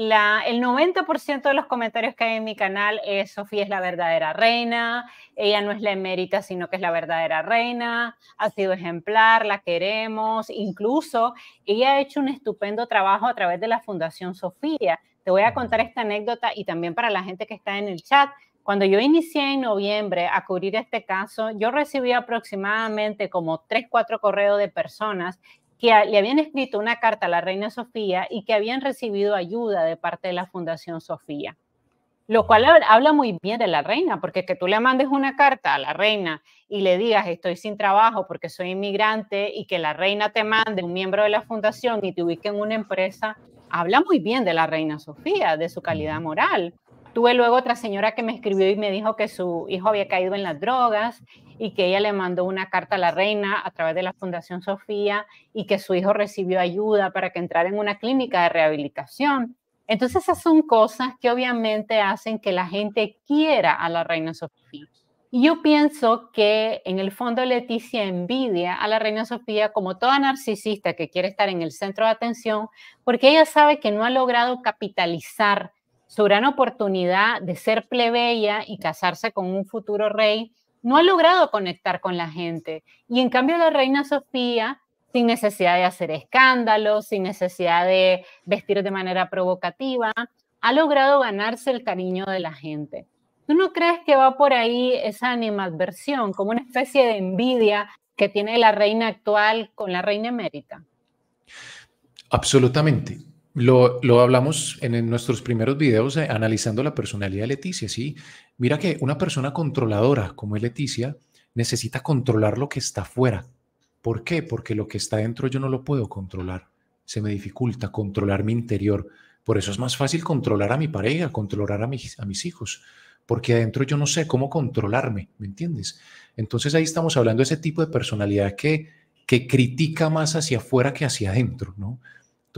La, el 90% de los comentarios que hay en mi canal es Sofía es la verdadera reina, ella no es la emérita, sino que es la verdadera reina, ha sido ejemplar, la queremos, incluso ella ha hecho un estupendo trabajo a través de la Fundación Sofía. Te voy a contar esta anécdota y también para la gente que está en el chat. Cuando yo inicié en noviembre a cubrir este caso, yo recibí aproximadamente como 3, 4 correos de personas que le habían escrito una carta a la reina Sofía y que habían recibido ayuda de parte de la Fundación Sofía. Lo cual habla muy bien de la reina, porque que tú le mandes una carta a la reina y le digas estoy sin trabajo porque soy inmigrante y que la reina te mande un miembro de la fundación y te ubique en una empresa, habla muy bien de la reina Sofía, de su calidad moral. Tuve luego otra señora que me escribió y me dijo que su hijo había caído en las drogas y que ella le mandó una carta a la reina a través de la Fundación Sofía y que su hijo recibió ayuda para que entrara en una clínica de rehabilitación. Entonces esas son cosas que obviamente hacen que la gente quiera a la reina Sofía. Y yo pienso que en el fondo Leticia envidia a la reina Sofía como toda narcisista que quiere estar en el centro de atención, porque ella sabe que no ha logrado capitalizar su gran oportunidad de ser plebeya y casarse con un futuro rey no ha logrado conectar con la gente. Y en cambio la reina Sofía, sin necesidad de hacer escándalos, sin necesidad de vestir de manera provocativa, ha logrado ganarse el cariño de la gente. ¿Tú no crees que va por ahí esa animadversión, como una especie de envidia que tiene la reina actual con la reina emérita? Absolutamente. Lo, hablamos en, nuestros primeros videos eh, analizando la personalidad de Leticia, ¿sí? Mira que una persona controladora como es Leticia necesita controlar lo que está afuera. ¿Por qué? Porque lo que está dentro yo no lo puedo controlar. Se me dificulta controlar mi interior. Por eso es más fácil controlar a mi pareja, controlar a mis, hijos, porque adentro yo no sé cómo controlarme, ¿me entiendes? Entonces ahí estamos hablando de ese tipo de personalidad que, que critica más hacia afuera que hacia adentro, ¿no?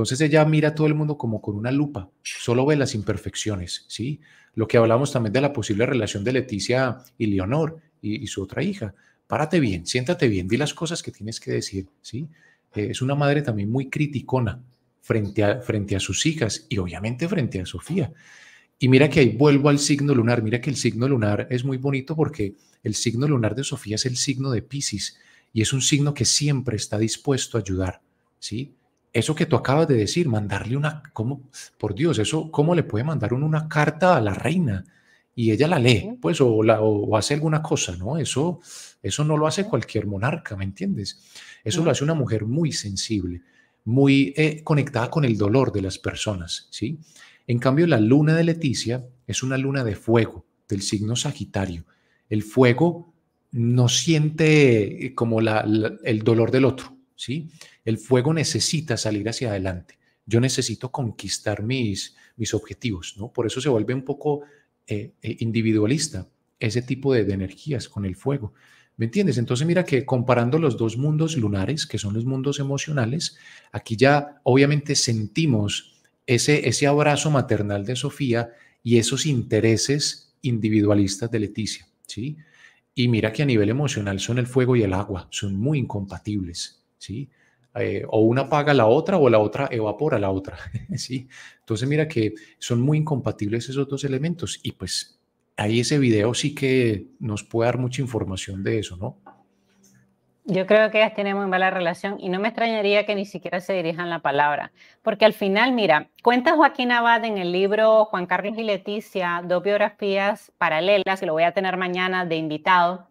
Entonces ella mira a todo el mundo como con una lupa, solo ve las imperfecciones, ¿sí? Lo que hablamos también de la posible relación de Leticia y Leonor y, su otra hija. Párate bien, siéntate bien, di las cosas que tienes que decir, ¿sí? Eh, es una madre también muy criticona frente a, frente a sus hijas y obviamente frente a Sofía. Y mira que ahí vuelvo al signo lunar, mira que el signo lunar es muy bonito porque el signo lunar de Sofía es el signo de Pisces y es un signo que siempre está dispuesto a ayudar, ¿sí? eso que tú acabas de decir, mandarle una, ¿cómo? por Dios, eso, ¿cómo le puede mandar una carta a la reina? Y ella la lee, pues, o, hace alguna cosa, ¿no? Eso, eso no lo hace cualquier monarca, ¿me entiendes? Eso lo hace una mujer muy sensible, muy eh, conectada con el dolor de las personas, ¿sí? En cambio, la luna de Leticia es una luna de fuego, del signo Sagitario. El fuego no siente eh, como el dolor del otro, ¿sí? El fuego necesita salir hacia adelante. Yo necesito conquistar mis, mis objetivos, ¿no? Por eso se vuelve un poco eh, eh, individualista ese tipo de, energías con el fuego. ¿Me entiendes? Entonces mira que comparando los dos mundos lunares, que son los mundos emocionales, aquí ya obviamente sentimos ese, ese abrazo maternal de Sofía y esos intereses individualistas de Leticia, ¿sí? Y mira que a nivel emocional son el fuego y el agua, son muy incompatibles, ¿sí? Eh, o una paga la otra o la otra evapora la otra, ¿sí? Entonces mira que son muy incompatibles esos dos elementos y pues ahí ese video sí que nos puede dar mucha información de eso, ¿no? Yo creo que ellas tienen muy mala relación y no me extrañaría que ni siquiera se dirijan la palabra, porque al final, mira, cuenta Joaquín Abad en el libro Juan Carlos y Leticia, dos biografías paralelas, que lo voy a tener mañana de invitado,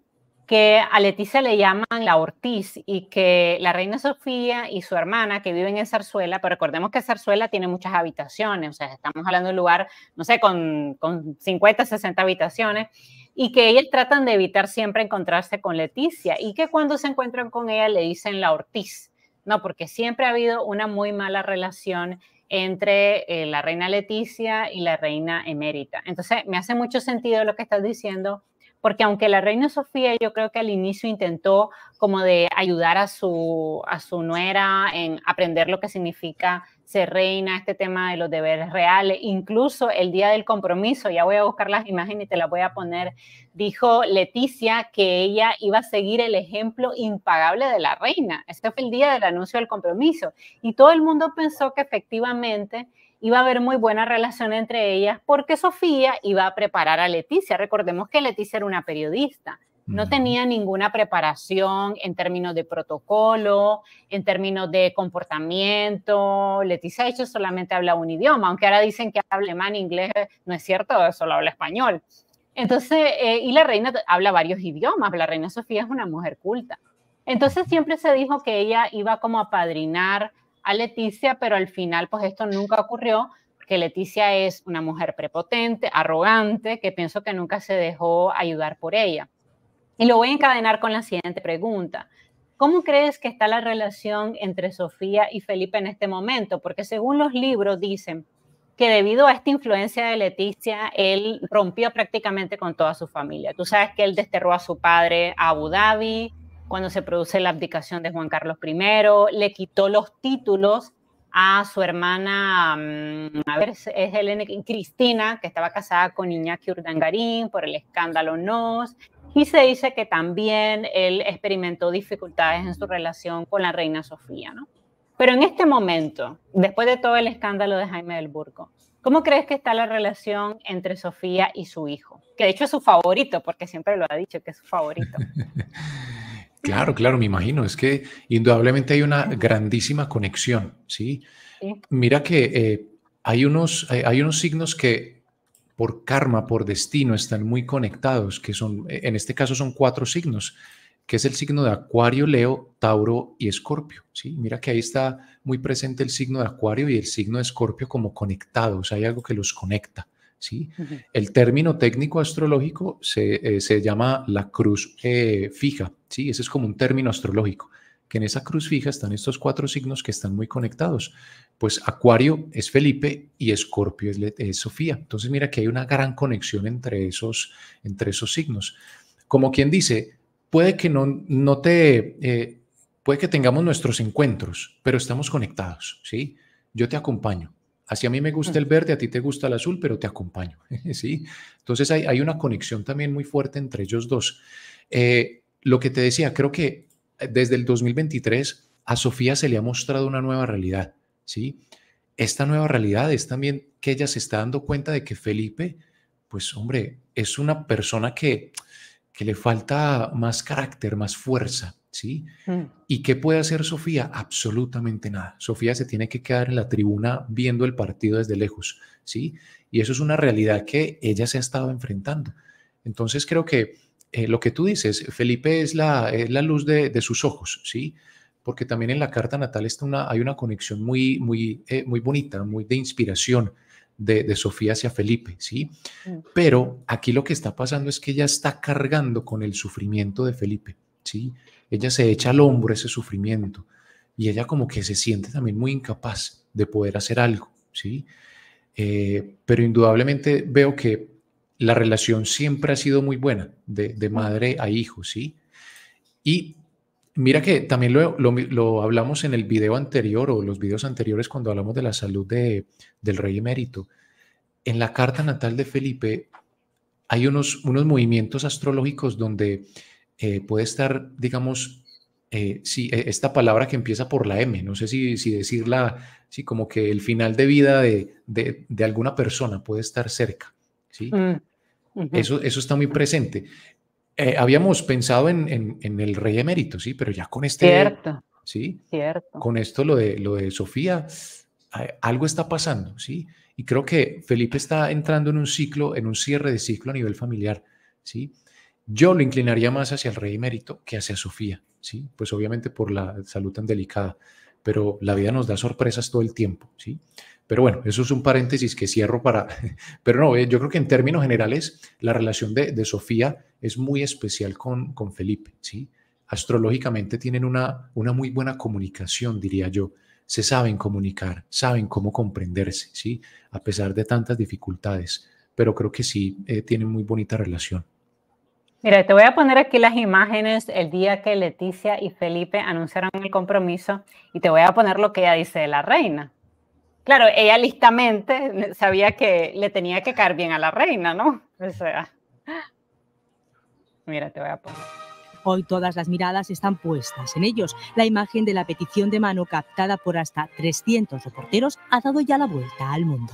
que a Leticia le llaman la Ortiz y que la reina Sofía y su hermana que viven en Zarzuela, pero recordemos que Zarzuela tiene muchas habitaciones, o sea, estamos hablando de un lugar, no sé, con, 50, 60 habitaciones, y que ellos tratan de evitar siempre encontrarse con Leticia y que cuando se encuentran con ella le dicen la Ortiz, ¿no? Porque siempre ha habido una muy mala relación entre eh, la reina Leticia y la reina emérita. Entonces, me hace mucho sentido lo que estás diciendo porque aunque la reina Sofía yo creo que al inicio intentó como de ayudar a su, a su nuera en aprender lo que significa ser reina, este tema de los deberes reales, incluso el día del compromiso, ya voy a buscar las imágenes y te las voy a poner, dijo Leticia que ella iba a seguir el ejemplo impagable de la reina. Este fue el día del anuncio del compromiso y todo el mundo pensó que efectivamente iba a haber muy buena relación entre ellas porque Sofía iba a preparar a Leticia. Recordemos que Leticia era una periodista, no tenía ninguna preparación en términos de protocolo, en términos de comportamiento. Leticia, de hecho, solamente habla un idioma, aunque ahora dicen que habla en inglés, no es cierto, solo habla español. Entonces, eh, y la reina habla varios idiomas, la reina Sofía es una mujer culta. Entonces siempre se dijo que ella iba como a padrinar a Leticia, pero al final pues esto nunca ocurrió, que Leticia es una mujer prepotente, arrogante, que pienso que nunca se dejó ayudar por ella. Y lo voy a encadenar con la siguiente pregunta. ¿Cómo crees que está la relación entre Sofía y Felipe en este momento? Porque según los libros dicen que debido a esta influencia de Leticia, él rompió prácticamente con toda su familia. Tú sabes que él desterró a su padre a Abu Dhabi, cuando se produce la abdicación de Juan Carlos I, le quitó los títulos a su hermana, mm, a ver, es Elena Cristina, que estaba casada con Iñaki Urdangarín por el escándalo NOS, y se dice que también él experimentó dificultades en su relación con la reina Sofía, ¿no? Pero en este momento, después de todo el escándalo de Jaime del Burgo, ¿cómo crees que está la relación entre Sofía y su hijo? Que de hecho es su favorito, porque siempre lo ha dicho que es su favorito. Claro, claro, me imagino. Es que indudablemente hay una grandísima conexión, ¿sí? Mira que eh, hay, unos, eh, hay unos signos que por karma, por destino, están muy conectados, que son, eh, en este caso son cuatro signos, que es el signo de Acuario, Leo, Tauro y Escorpio, ¿sí? Mira que ahí está muy presente el signo de Acuario y el signo de Escorpio como conectados, hay algo que los conecta. ¿sí? El término técnico astrológico se, eh, llama la cruz eh, fija, ¿sí? Ese es como un término astrológico, que en esa cruz fija están estos cuatro signos que están muy conectados. Pues Acuario es Felipe y Escorpio es, Sofía. Entonces mira que hay una gran conexión entre esos, entre esos signos. Como quien dice, puede que no, no te... Eh, puede que tengamos nuestros encuentros, pero estamos conectados, ¿sí? Yo te acompaño, Así a mí me gusta el verde, a ti te gusta el azul, pero te acompaño. ¿sí? Entonces hay, hay una conexión también muy fuerte entre ellos dos. Eh, lo que te decía, creo que eh, desde el 2023 a Sofía se le ha mostrado una nueva realidad. ¿sí? Esta nueva realidad es también que ella se está dando cuenta de que Felipe, pues hombre, es una persona que, que le falta más carácter, más fuerza, ¿sí? Mm. ¿Y qué puede hacer Sofía? Absolutamente nada. Sofía se tiene que quedar en la tribuna viendo el partido desde lejos, ¿sí? Y eso es una realidad que ella se ha estado enfrentando. Entonces creo que eh, lo que tú dices, Felipe, es la, luz de, sus ojos, ¿sí? Porque también en la carta natal está una, hay una conexión muy, muy, eh, muy bonita, muy de inspiración. De, Sofía hacia Felipe, ¿sí? Mm. Pero aquí lo que está pasando es que ella está cargando con el sufrimiento de Felipe, ¿sí? Ella se echa al hombro ese sufrimiento y ella como que se siente también muy incapaz de poder hacer algo, ¿sí? Eh, pero indudablemente veo que la relación siempre ha sido muy buena, de, madre a hijo, ¿sí? Y mira que también lo, hablamos en el video anterior o los videos anteriores cuando hablamos de la salud del rey emérito. En la carta natal de Felipe hay unos, unos movimientos astrológicos donde eh, puede estar, digamos, eh, e, esta palabra que empieza por la M, no sé si, si decirla, sí, como que el final de vida de, de, de alguna persona puede estar cerca, ¿sí? Mm, eso, eso está muy presente. Eh, habíamos pensado en, en, el rey emérito, sí, pero ya con este... Cierto. Sí, Cierto. con esto lo de, lo de Sofía, algo está pasando, sí, y creo que Felipe está entrando en un ciclo, en un cierre de ciclo a nivel familiar, sí. Yo lo inclinaría más hacia el rey mérito que hacia Sofía, ¿sí? Pues obviamente por la salud tan delicada, pero la vida nos da sorpresas todo el tiempo, ¿sí? Pero bueno, eso es un paréntesis que cierro para... Pero no, eh, yo creo que en términos generales la relación de, de Sofía es muy especial con, con Felipe, ¿sí? Astrológicamente tienen una, una muy buena comunicación, diría yo se saben comunicar, saben cómo comprenderse, ¿sí? A pesar de tantas dificultades, pero creo que sí eh, tienen muy bonita relación. Mira, te voy a poner aquí las imágenes el día que Leticia y Felipe anunciaron el compromiso y te voy a poner lo que ella dice de la reina. Claro, ella listamente sabía que le tenía que caer bien a la reina, ¿no? O sea, mira, te voy a poner. Hoy todas las miradas están puestas en ellos. La imagen de la petición de mano captada por hasta 300 reporteros ha dado ya la vuelta al mundo.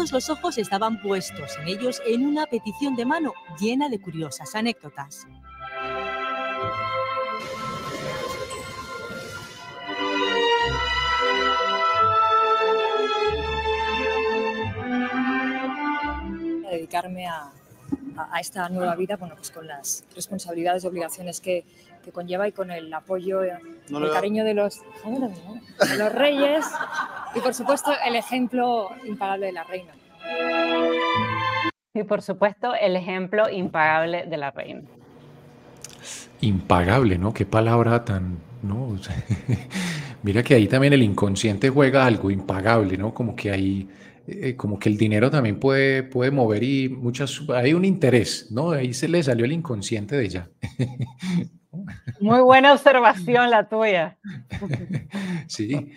Todos los ojos estaban puestos en ellos en una petición de mano llena de curiosas anécdotas. dedicarme a, a, esta nueva vida, bueno, pues con las responsabilidades y obligaciones que, conlleva y con el apoyo, y eh, el cariño de los, de los reyes y por supuesto el ejemplo impagable de la reina. Y por supuesto el ejemplo impagable de la reina. Impagable, ¿no? Qué palabra tan, ¿no? Mira que ahí también el inconsciente juega algo impagable, ¿no? Como que hay... Eh, como que el dinero también puede, puede mover y muchas, hay un interés, ¿no? Ahí se le salió el inconsciente de ella. Muy buena observación la tuya. Sí,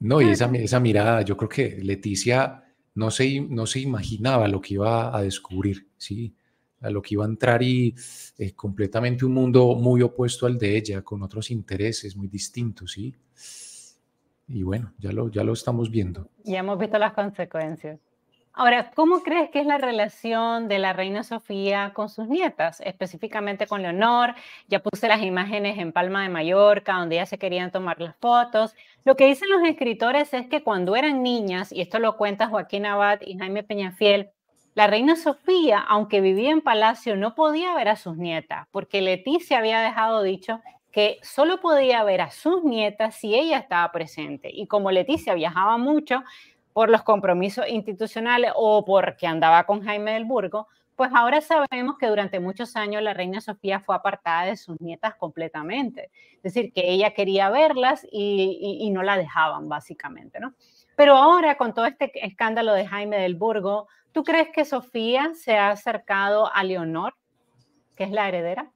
no, y esa, mirada, yo creo que Leticia no se, no se imaginaba lo que iba a descubrir, ¿sí? a lo que iba a entrar y eh, completamente un mundo muy opuesto al de ella, con otros intereses muy distintos, ¿sí? y bueno, ya lo, ya lo estamos viendo. Ya hemos visto las consecuencias. Ahora, ¿cómo crees que es la relación de la reina Sofía con sus nietas, específicamente con Leonor? Ya puse las imágenes en Palma de Mallorca, donde ya se querían tomar las fotos. Lo que dicen los escritores es que cuando eran niñas, y esto lo cuentan Joaquín Abad y Jaime Peñafiel, la reina Sofía, aunque vivía en palacio, no podía ver a sus nietas, porque Leticia había dejado dicho que solo podía ver a sus nietas si ella estaba presente. Y como Leticia viajaba mucho por los compromisos institucionales o porque andaba con Jaime del Burgo, pues ahora sabemos que durante muchos años la reina Sofía fue apartada de sus nietas completamente. Es decir, que ella quería verlas y, y no la dejaban, básicamente, ¿no? Pero ahora, con todo este escándalo de Jaime del Burgo, ¿tú crees que Sofía se ha acercado a Leonor, que es la heredera?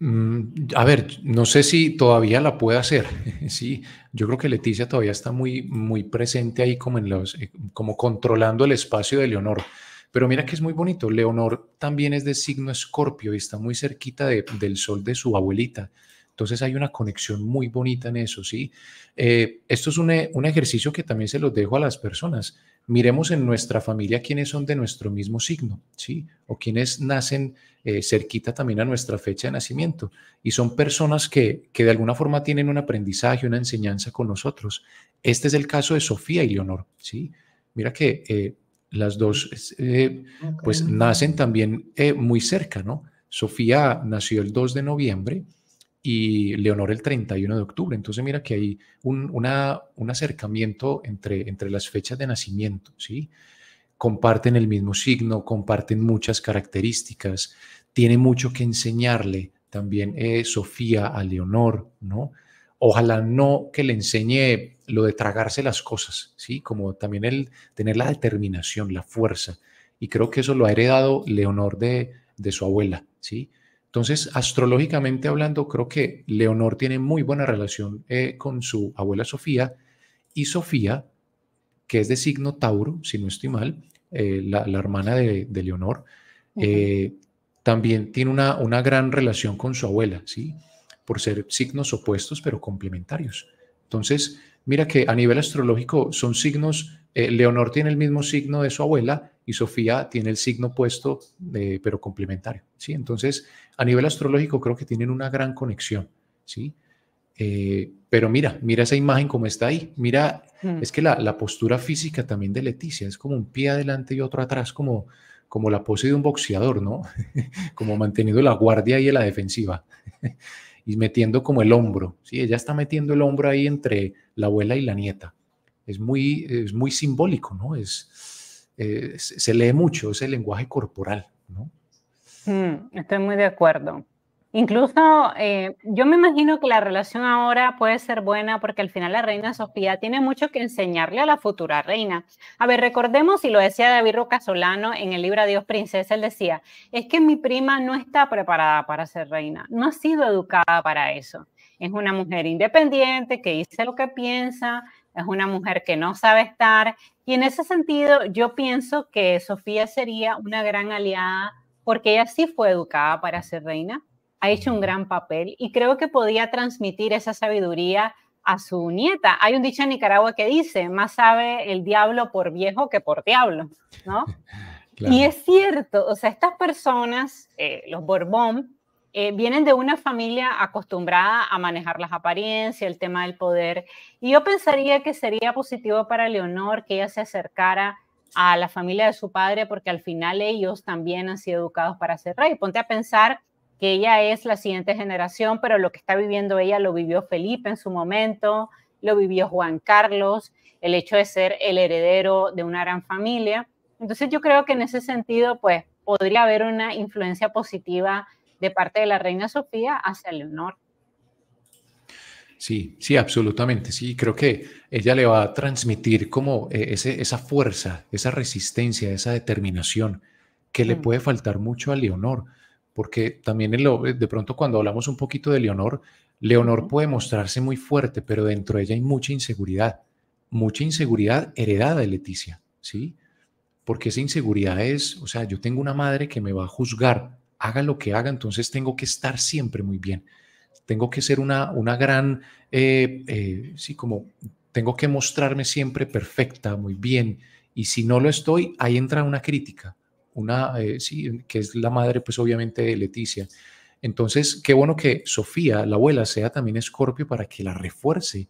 Mm, a ver, no sé si todavía la puede hacer. Sí, yo creo que Leticia todavía está muy, muy presente ahí como en los, eh, como controlando el espacio de Leonor. Pero mira que es muy bonito. Leonor también es de signo escorpio y está muy cerquita del sol de su abuelita. Entonces hay una conexión muy bonita en eso, ¿sí? Eh, esto es un, un ejercicio que también se los dejo a las personas miremos en nuestra familia quiénes son de nuestro mismo signo, ¿sí? O quienes nacen eh, cerquita también a nuestra fecha de nacimiento. Y son personas que, que de alguna forma tienen un aprendizaje, una enseñanza con nosotros. Este es el caso de Sofía y Leonor, ¿sí? Mira que eh, las dos, mm. eh, pues, nacen también muy cerca, ¿no? Sofía nació el 2 de noviembre y Leonor el 31 de octubre. Entonces mira que hay un, acercamiento entre, las fechas de nacimiento, ¿sí? Comparten el mismo signo, comparten muchas características, tiene mucho que enseñarle también eh, Sofía a Leonor, ¿no? Ojalá no que le enseñe lo de tragarse las cosas, ¿sí? Como también el tener la determinación, la fuerza. Y creo que eso lo ha heredado Leonor de, de su abuela, ¿sí? Entonces, astrológicamente hablando, creo que Leonor tiene muy buena relación eh, con su abuela Sofía y Sofía, que es de signo Tauro, si no estoy mal, eh, la, hermana de, Leonor, eh, también tiene una, gran relación con su abuela, ¿sí? Por ser signos opuestos pero complementarios. Entonces, mira que a nivel astrológico son signos, Leonor tiene el mismo signo de su abuela y Sofía tiene el signo puesto, eh, pero complementario. ¿sí? Entonces, a nivel astrológico creo que tienen una gran conexión. ¿sí? Eh, pero mira, mira esa imagen como está ahí. Mira, hmm. es que la, postura física también de Leticia es como un pie adelante y otro atrás, como, como la pose de un boxeador, ¿no? como manteniendo la guardia y la defensiva. y metiendo como el hombro, ¿sí? Ella está metiendo el hombro ahí entre la abuela y la nieta. Es muy, es muy simbólico, ¿no? Es, eh, se lee mucho, ese lenguaje corporal, ¿no? Hmm, estoy muy de acuerdo. Incluso eh, yo me imagino que la relación ahora puede ser buena porque al final la reina Sofía tiene mucho que enseñarle a la futura reina. A ver, recordemos, y lo decía David Roca Solano en el libro Dios Princesa, él decía, es que mi prima no está preparada para ser reina, no ha sido educada para eso. Es una mujer independiente que dice lo que piensa, es una mujer que no sabe estar. Y en ese sentido, yo pienso que Sofía sería una gran aliada porque ella sí fue educada para ser reina, ha hecho un gran papel y creo que podía transmitir esa sabiduría a su nieta. Hay un dicho en Nicaragua que dice, más sabe el diablo por viejo que por diablo, ¿no? Y es cierto, o sea, estas personas, eh, los Borbón, eh, vienen de una familia acostumbrada a manejar las apariencias, el tema del poder, y yo pensaría que sería positivo para Leonor que ella se acercara a la familia de su padre, porque al final ellos también han sido educados para ser rey. Ponte a pensar que ella es la siguiente generación, pero lo que está viviendo ella lo vivió Felipe en su momento, lo vivió Juan Carlos, el hecho de ser el heredero de una gran familia. Entonces yo creo que en ese sentido, pues podría haber una influencia positiva de parte de la reina Sofía hacia Leonor. Sí, sí, absolutamente. Sí, creo que ella le va a transmitir como eh, esa fuerza, esa resistencia, esa determinación que le mm. puede faltar mucho a Leonor, porque también eh, de pronto cuando hablamos un poquito de Leonor, Leonor puede mostrarse muy fuerte, pero dentro de ella hay mucha inseguridad, mucha inseguridad heredada de Leticia, ¿sí? Porque esa inseguridad es, o sea, yo tengo una madre que me va a juzgar haga lo que haga, entonces tengo que estar siempre muy bien. Tengo que ser una, una gran, eh, eh, sí, como tengo que mostrarme siempre perfecta, muy bien. Y si no lo estoy, ahí entra una crítica, una, eh, sí, que es la madre, pues obviamente, de Leticia. Entonces, qué bueno que Sofía, la abuela, sea también escorpio para que la refuerce.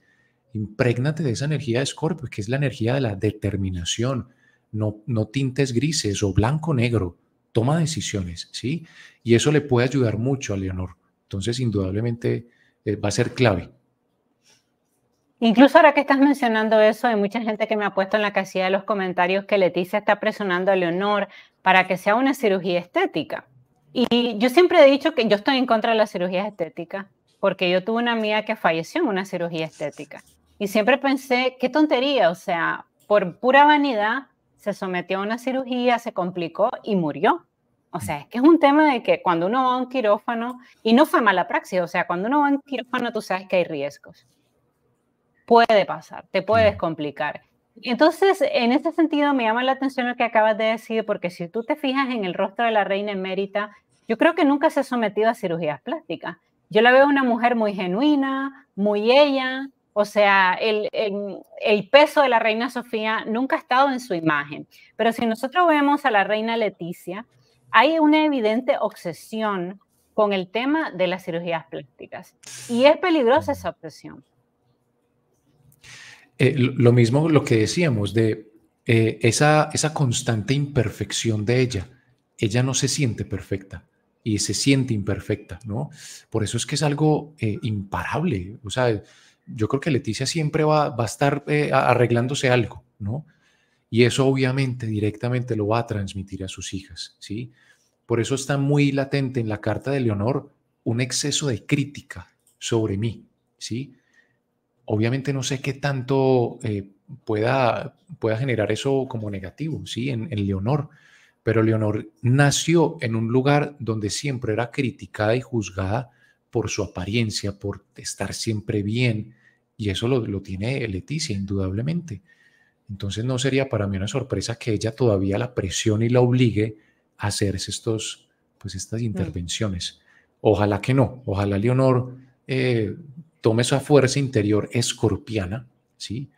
Imprégnate de esa energía de escorpio, que es la energía de la determinación. No, no tintes grises o blanco-negro toma decisiones, ¿sí? Y eso le puede ayudar mucho a Leonor. Entonces, indudablemente, eh, va a ser clave. Incluso ahora que estás mencionando eso, hay mucha gente que me ha puesto en la casilla de los comentarios que Leticia está presionando a Leonor para que sea una cirugía estética. Y yo siempre he dicho que yo estoy en contra de las cirugías estéticas, porque yo tuve una amiga que falleció en una cirugía estética. Y siempre pensé, qué tontería, o sea, por pura vanidad se sometió a una cirugía, se complicó y murió. O sea, es que es un tema de que cuando uno va a un quirófano, y no fue mala praxis, o sea, cuando uno va a un quirófano tú sabes que hay riesgos. Puede pasar, te puedes complicar. Entonces, en este sentido, me llama la atención lo que acabas de decir, porque si tú te fijas en el rostro de la reina emérita, yo creo que nunca se ha sometido a cirugías plásticas. Yo la veo una mujer muy genuina, muy ella, o sea, el, peso de la reina Sofía nunca ha estado en su imagen. Pero si nosotros vemos a la reina Leticia, hay una evidente obsesión con el tema de las cirugías plásticas. Y es peligrosa esa obsesión. Eh, lo mismo lo que decíamos de eh, esa, esa constante imperfección de ella. Ella no se siente perfecta y se siente imperfecta, ¿no? Por eso es que es algo eh, imparable. O sea, yo creo que Leticia siempre va, a estar eh, arreglándose algo, ¿no? Y eso obviamente directamente lo va a transmitir a sus hijas, ¿sí? Por eso está muy latente en la carta de Leonor un exceso de crítica sobre mí, ¿sí? Obviamente no sé qué tanto eh, pueda, pueda generar eso como negativo, ¿sí? en Leonor, pero Leonor nació en un lugar donde siempre era criticada y juzgada por su apariencia, por estar siempre bien, y eso lo, tiene Leticia, indudablemente. Entonces no sería para mí una sorpresa que ella todavía la presione y la obligue a hacer estos, pues estas intervenciones. Ojalá que no, ojalá Leonor eh, tome esa fuerza interior escorpiana, ¿sí?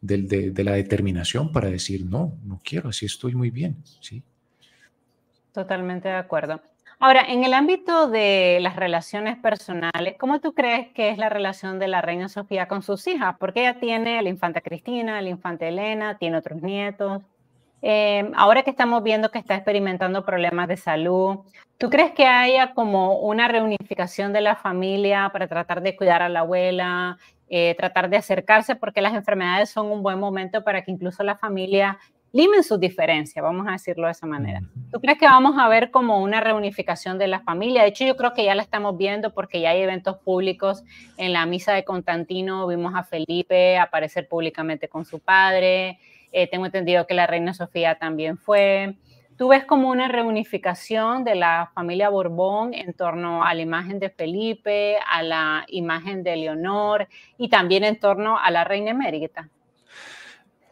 De, de, la determinación para decir, no, no quiero, así estoy muy bien, ¿sí? Totalmente de acuerdo. Ahora, en el ámbito de las relaciones personales, ¿cómo tú crees que es la relación de la reina Sofía con sus hijas? Porque ella tiene a la infanta Cristina, a la infanta Elena, tiene otros nietos. Em, ahora que estamos viendo que está experimentando problemas de salud, ¿tú crees que haya como una reunificación de la familia para tratar de cuidar a la abuela, eh, tratar de acercarse? Porque las enfermedades son un buen momento para que incluso la familia limen sus diferencias, vamos a decirlo de esa manera. ¿Tú crees que vamos a ver como una reunificación de la familia? De hecho, yo creo que ya la estamos viendo porque ya hay eventos públicos. En la misa de Constantino vimos a Felipe aparecer públicamente con su padre. Eh, tengo entendido que la reina Sofía también fue. ¿Tú ves como una reunificación de la familia Borbón en torno a la imagen de Felipe, a la imagen de Leonor y también en torno a la reina emérita?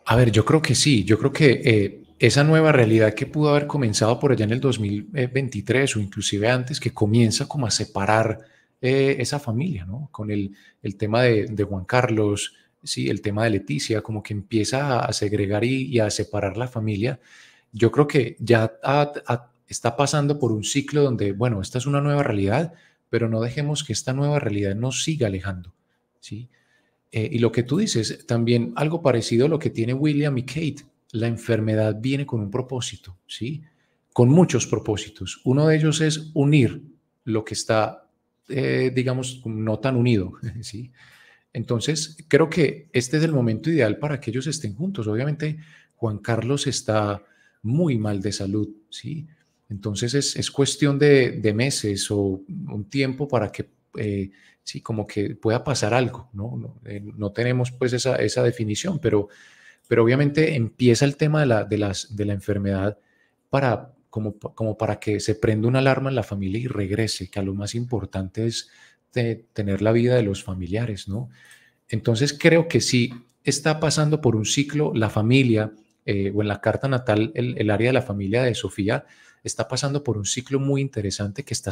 A ver, yo creo que sí, yo creo que eh, esa nueva realidad que pudo haber comenzado por allá en el 2023 o inclusive antes, que comienza como a separar eh, esa familia, ¿no? Con el, el tema de, de, Juan Carlos, sí, el tema de Leticia, como que empieza a, segregar y, a separar la familia. Yo creo que ya está pasando por un ciclo donde, bueno, esta es una nueva realidad, pero no dejemos que esta nueva realidad nos siga alejando, ¿sí? sí eh, y lo que tú dices, también algo parecido a lo que tiene William y Kate. La enfermedad viene con un propósito, ¿sí? Con muchos propósitos. Uno de ellos es unir lo que está, eh, digamos, no tan unido, ¿sí? Entonces, creo que este es el momento ideal para que ellos estén juntos. Obviamente, Juan Carlos está muy mal de salud, ¿sí? Entonces, es, cuestión de, de meses o un tiempo para que eh, sí, como que pueda pasar algo, ¿no? No, eh, tenemos pues esa, definición, pero, pero obviamente empieza el tema de la, las, de la enfermedad para, como, como para que se prenda una alarma en la familia y regrese, que a lo más importante es tener la vida de los familiares, ¿no? Entonces creo que si está pasando por un ciclo la familia, eh, o en la carta natal el área de la familia de Sofía, está pasando por un ciclo muy interesante que está,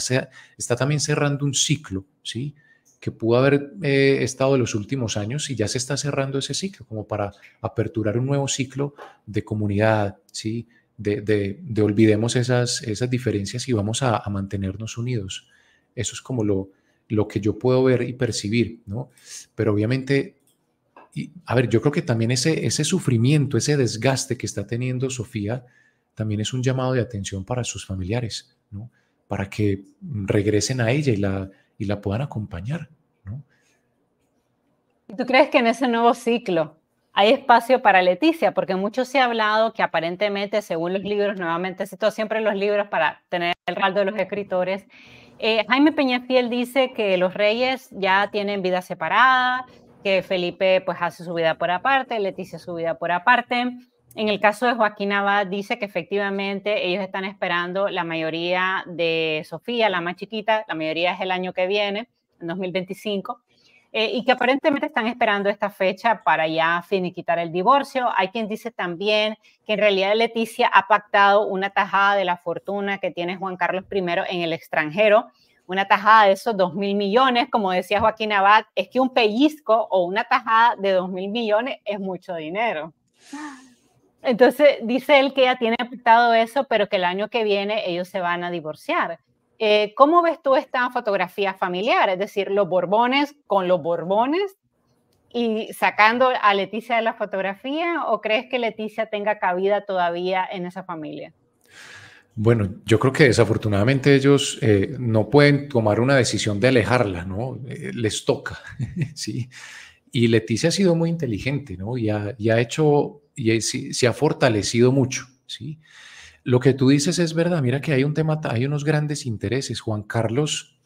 está también cerrando un ciclo, ¿sí? que pudo haber eh, estado en los últimos años y ya se está cerrando ese ciclo, como para aperturar un nuevo ciclo de comunidad, ¿sí? de, olvidemos esas, esas diferencias y vamos a, mantenernos unidos. Eso es como lo, lo que yo puedo ver y percibir, ¿no? Pero obviamente, y, a ver, yo creo que también ese, ese sufrimiento, ese desgaste que está teniendo Sofía, también es un llamado de atención para sus familiares, para que regresen a ella y la, y la puedan acompañar. ¿no? ¿Tú crees que en ese nuevo ciclo hay espacio para Leticia? Porque mucho se ha hablado que aparentemente, según los libros, nuevamente cito siempre los libros para tener el raldo de los escritores, eh, Jaime Peñafiel dice que los reyes ya tienen vida separada, que Felipe pues hace su vida por aparte, Leticia su vida por aparte. En el caso de Joaquín Abad, dice que efectivamente ellos están esperando la mayoría de Sofía, la más chiquita, la mayoría es el año que viene, en 2025, eh, y que aparentemente están esperando esta fecha para ya finiquitar el divorcio. Hay quien dice también que en realidad Leticia ha pactado una tajada de la fortuna que tiene Juan Carlos I en el extranjero, una tajada de esos 2 mil millones, como decía Joaquín Abad, es que un pellizco o una tajada de 2 mil millones es mucho dinero. Entonces dice él que ya tiene pactado eso, pero que el año que viene ellos se van a divorciar. Eh, ¿Cómo ves tú esta fotografía familiar? Es decir, los Borbones con los Borbones y sacando a Leticia de la fotografía, o crees que Leticia tenga cabida todavía en esa familia? Bueno, yo creo que desafortunadamente ellos eh, no pueden tomar una decisión de alejarla, ¿no? Eh, les toca, ¿sí? Y Leticia ha sido muy inteligente, ¿no? y ha hecho y se, ha fortalecido mucho. ¿sí? Lo que tú dices es verdad. Mira que hay un tema, hay unos grandes intereses. Juan Carlos,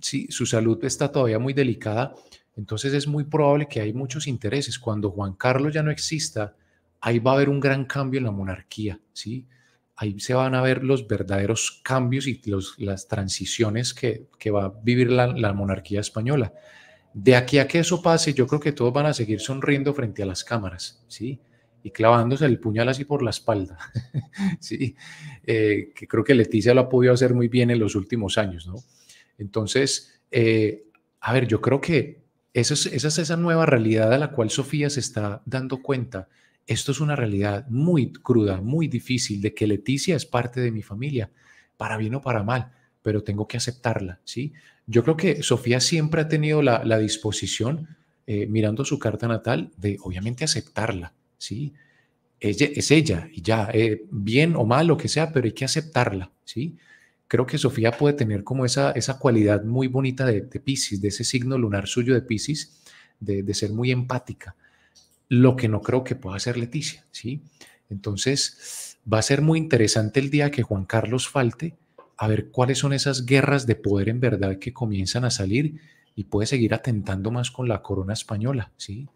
sí, su salud está todavía muy delicada. Entonces es muy probable que hay muchos intereses. Cuando Juan Carlos ya no exista, ahí va a haber un gran cambio en la monarquía, ¿sí? Ahí se van a ver los verdaderos cambios y las transiciones que, va a vivir la, la, monarquía española. De aquí a que eso pase, yo creo que todos van a seguir sonriendo frente a las cámaras, ¿sí? y clavándose el puñal así por la espalda, ¿sí? Eh, que creo que Leticia lo ha podido hacer muy bien en los últimos años, ¿no? Entonces, eh, a ver, yo creo que esa es, esa nueva realidad a la cual Sofía se está dando cuenta. Esto es una realidad muy cruda, muy difícil, de que Leticia es parte de mi familia, para bien o para mal, pero tengo que aceptarla, ¿sí? Yo creo que Sofía siempre ha tenido la, disposición, eh, mirando su carta natal, de obviamente aceptarla, ¿sí? Es, ella y ya, eh, bien o mal, lo que sea, pero hay que aceptarla, ¿sí? Creo que Sofía puede tener como esa, esa cualidad muy bonita de, de Pisces, de ese signo lunar suyo de Pisces, de, ser muy empática, lo que no creo que pueda hacer Leticia, ¿sí? Entonces, va a ser muy interesante el día que Juan Carlos falte, a ver cuáles son esas guerras de poder en verdad que comienzan a salir y puede seguir atentando más con la corona española, ¿sí?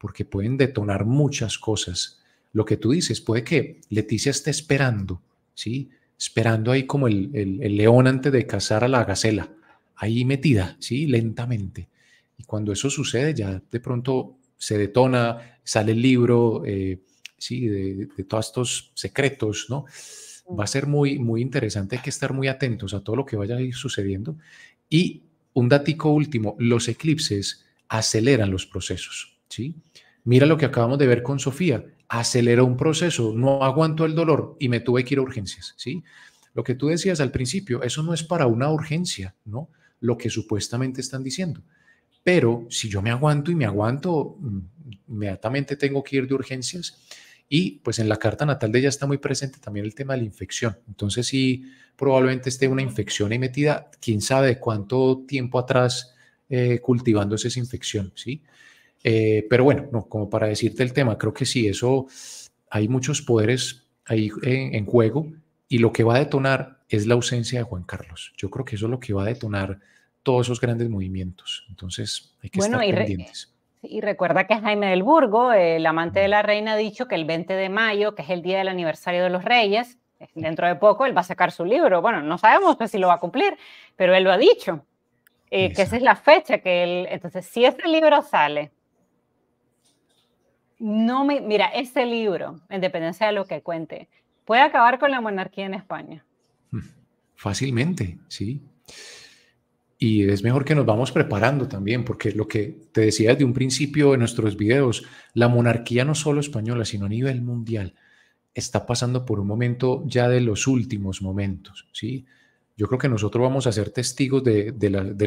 porque pueden detonar muchas cosas. Lo que tú dices, puede que Leticia esté esperando, ¿sí? Esperando ahí como el, león antes de cazar a la gacela, ahí metida, ¿sí? Lentamente. Y cuando eso sucede, ya de pronto se detona, sale el libro, eh, ¿sí? De, todos estos secretos, ¿no? Va a ser muy, muy interesante, hay que estar muy atentos a todo lo que vaya a ir sucediendo. Y un datico último, los eclipses aceleran los procesos, ¿sí? Mira lo que acabamos de ver con Sofía. Aceleró un proceso, no aguanto el dolor y me tuve que ir a urgencias, ¿sí? Lo que tú decías al principio, eso no es para una urgencia, ¿no? Lo que supuestamente están diciendo. Pero si yo me aguanto y me aguanto, mm, inmediatamente tengo que ir de urgencias. Y pues en la carta natal de ella está muy presente también el tema de la infección. Entonces si probablemente esté una infección ahí metida, quién sabe cuánto tiempo atrás eh, cultivándose esa infección, ¿sí? Eh, pero bueno, no, como para decirte el tema, creo que sí, eso hay muchos poderes ahí eh, en, juego y lo que va a detonar es la ausencia de Juan Carlos. Yo creo que eso es lo que va a detonar todos esos grandes movimientos. Entonces, hay que bueno, estar y pendientes. Y recuerda que Jaime del Burgo, el amante de la reina, ha dicho que el 20 de mayo, que es el día del aniversario de los reyes, eh, dentro de poco él va a sacar su libro. Bueno, no sabemos pues, si lo va a cumplir, pero él lo ha dicho, que esa es la fecha que él... Entonces, si ese libro sale no me, mira, este libro, dependencia de lo que cuente, puede acabar con la monarquía en España. Hmm, fácilmente, sí. Y es mejor que nos vamos preparando también, porque lo que te decía de un principio en nuestros videos, la monarquía no solo española, sino a nivel mundial, está pasando por un momento ya de los últimos momentos, ¿sí? Yo creo que nosotros vamos a ser testigos de,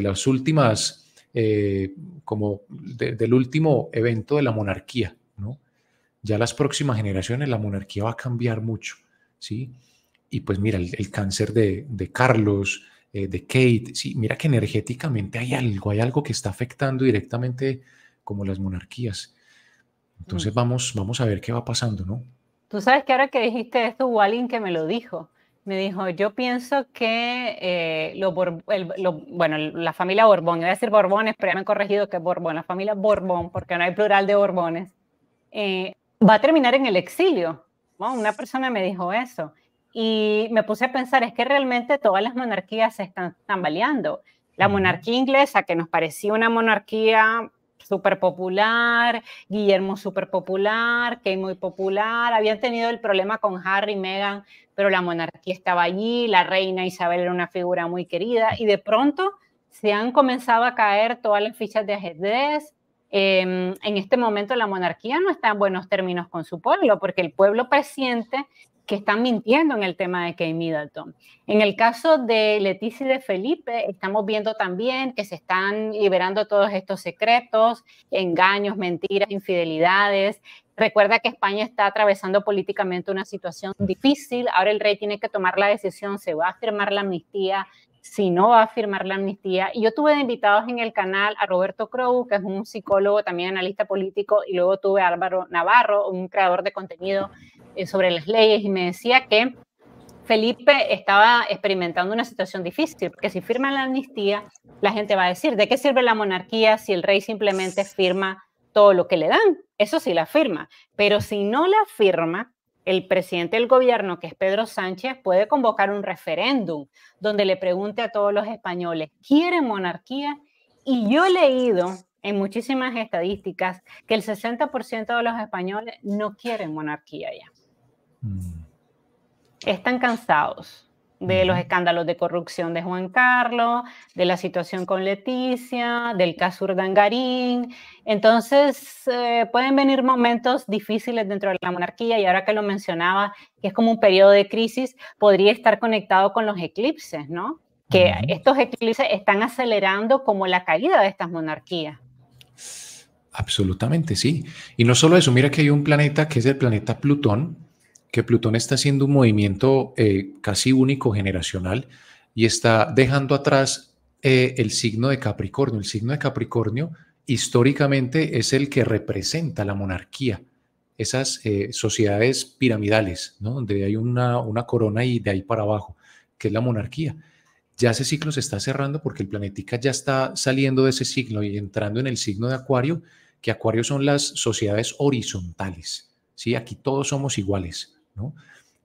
las últimas, eh, como del último evento de la monarquía, ya las próximas generaciones la monarquía va a cambiar mucho, ¿sí? Y pues mira, el, cáncer de, Carlos, eh, de Kate, sí, mira que energéticamente hay algo, hay algo que está afectando directamente como las monarquías. Entonces mm. vamos, vamos a ver qué va pasando, ¿no? Tú sabes que ahora que dijiste esto, hubo que me lo dijo. Me dijo, yo pienso que eh, lo, bueno, la familia Borbón, iba a decir Borbones, pero ya me han corregido que es Borbón, la familia Borbón, porque no hay plural de Borbones. Eh, va a terminar en el exilio. una persona me dijo eso y me puse a pensar, es que realmente todas las monarquías se están tambaleando. La monarquía inglesa, que nos parecía una monarquía súper popular, Guillermo súper popular, Kate muy popular, habían tenido el problema con Harry y Meghan, pero la monarquía estaba allí, la reina Isabel era una figura muy querida y de pronto se han comenzado a caer todas las fichas de ajedrez, Em, en este momento la monarquía no está en buenos términos con su pueblo, porque el pueblo presiente que están mintiendo en el tema de Kay Middleton. En el caso de Leticia y de Felipe, estamos viendo también que se están liberando todos estos secretos, engaños, mentiras, infidelidades. Recuerda que España está atravesando políticamente una situación difícil. Ahora el rey tiene que tomar la decisión, se va a firmar la amnistía, si no va a firmar la amnistía. Y yo tuve de invitados en el canal a Roberto Crow, que es un psicólogo, también analista político, y luego tuve a Álvaro Navarro, un creador de contenido eh, sobre las leyes, y me decía que Felipe estaba experimentando una situación difícil, porque si firma la amnistía, la gente va a decir, ¿de qué sirve la monarquía si el rey simplemente firma todo lo que le dan? Eso sí la firma, pero si no la firma, el presidente del gobierno, que es Pedro Sánchez, puede convocar un referéndum donde le pregunte a todos los españoles, ¿quieren monarquía? Y yo he leído en muchísimas estadísticas que el 60% de los españoles no quieren monarquía ya. Mm. Están cansados de los escándalos de corrupción de Juan Carlos, de la situación con Leticia, del caso Urdangarín. Entonces, eh, pueden venir momentos difíciles dentro de la monarquía y ahora que lo mencionaba, que es como un periodo de crisis, podría estar conectado con los eclipses, ¿no? Que estos eclipses están acelerando como la caída de estas monarquías. Absolutamente, sí. Y no solo eso, mira que hay un planeta que es el planeta Plutón, que Plutón está haciendo un movimiento eh, casi único generacional y está dejando atrás eh, el signo de Capricornio. El signo de Capricornio históricamente es el que representa la monarquía, esas eh, sociedades piramidales, donde hay una, corona y de ahí para abajo, que es la monarquía. Ya ese ciclo se está cerrando porque el planetica ya está saliendo de ese signo y entrando en el signo de Acuario, que Acuario son las sociedades horizontales. ¿sí? Aquí todos somos iguales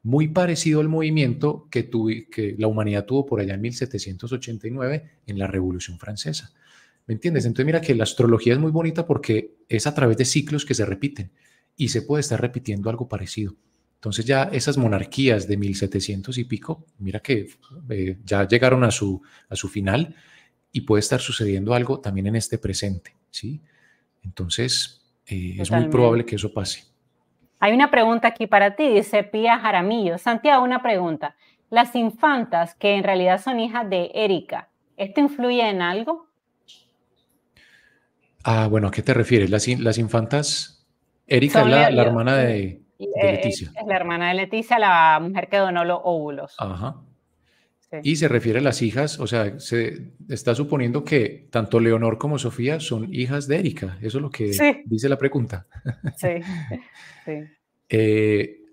muy parecido al movimiento que, tuve, que la humanidad tuvo por allá en 1789 en la Revolución Francesa. ¿Me entiendes? Entonces mira que la astrología es muy bonita porque es a través de ciclos que se repiten y se puede estar repitiendo algo parecido. Entonces ya esas monarquías de 1700 y pico, mira que eh, ya llegaron a su, a su final y puede estar sucediendo algo también en este presente, ¿sí? Entonces eh, es muy probable que eso pase. Hay una pregunta aquí para ti, dice Pía Jaramillo. Santiago, una pregunta. Las infantas, que en realidad son hijas de Erika, ¿esto influye en algo? Ah, bueno, ¿a qué te refieres? Las, infantas, Erika es la, hermana de, de Leticia. Es la hermana de Leticia, la mujer que donó los óvulos. Ajá. Y se refiere a las hijas, o sea, se está suponiendo que tanto Leonor como Sofía son hijas de Erika. Eso es lo que dice la pregunta. Sí. Eh,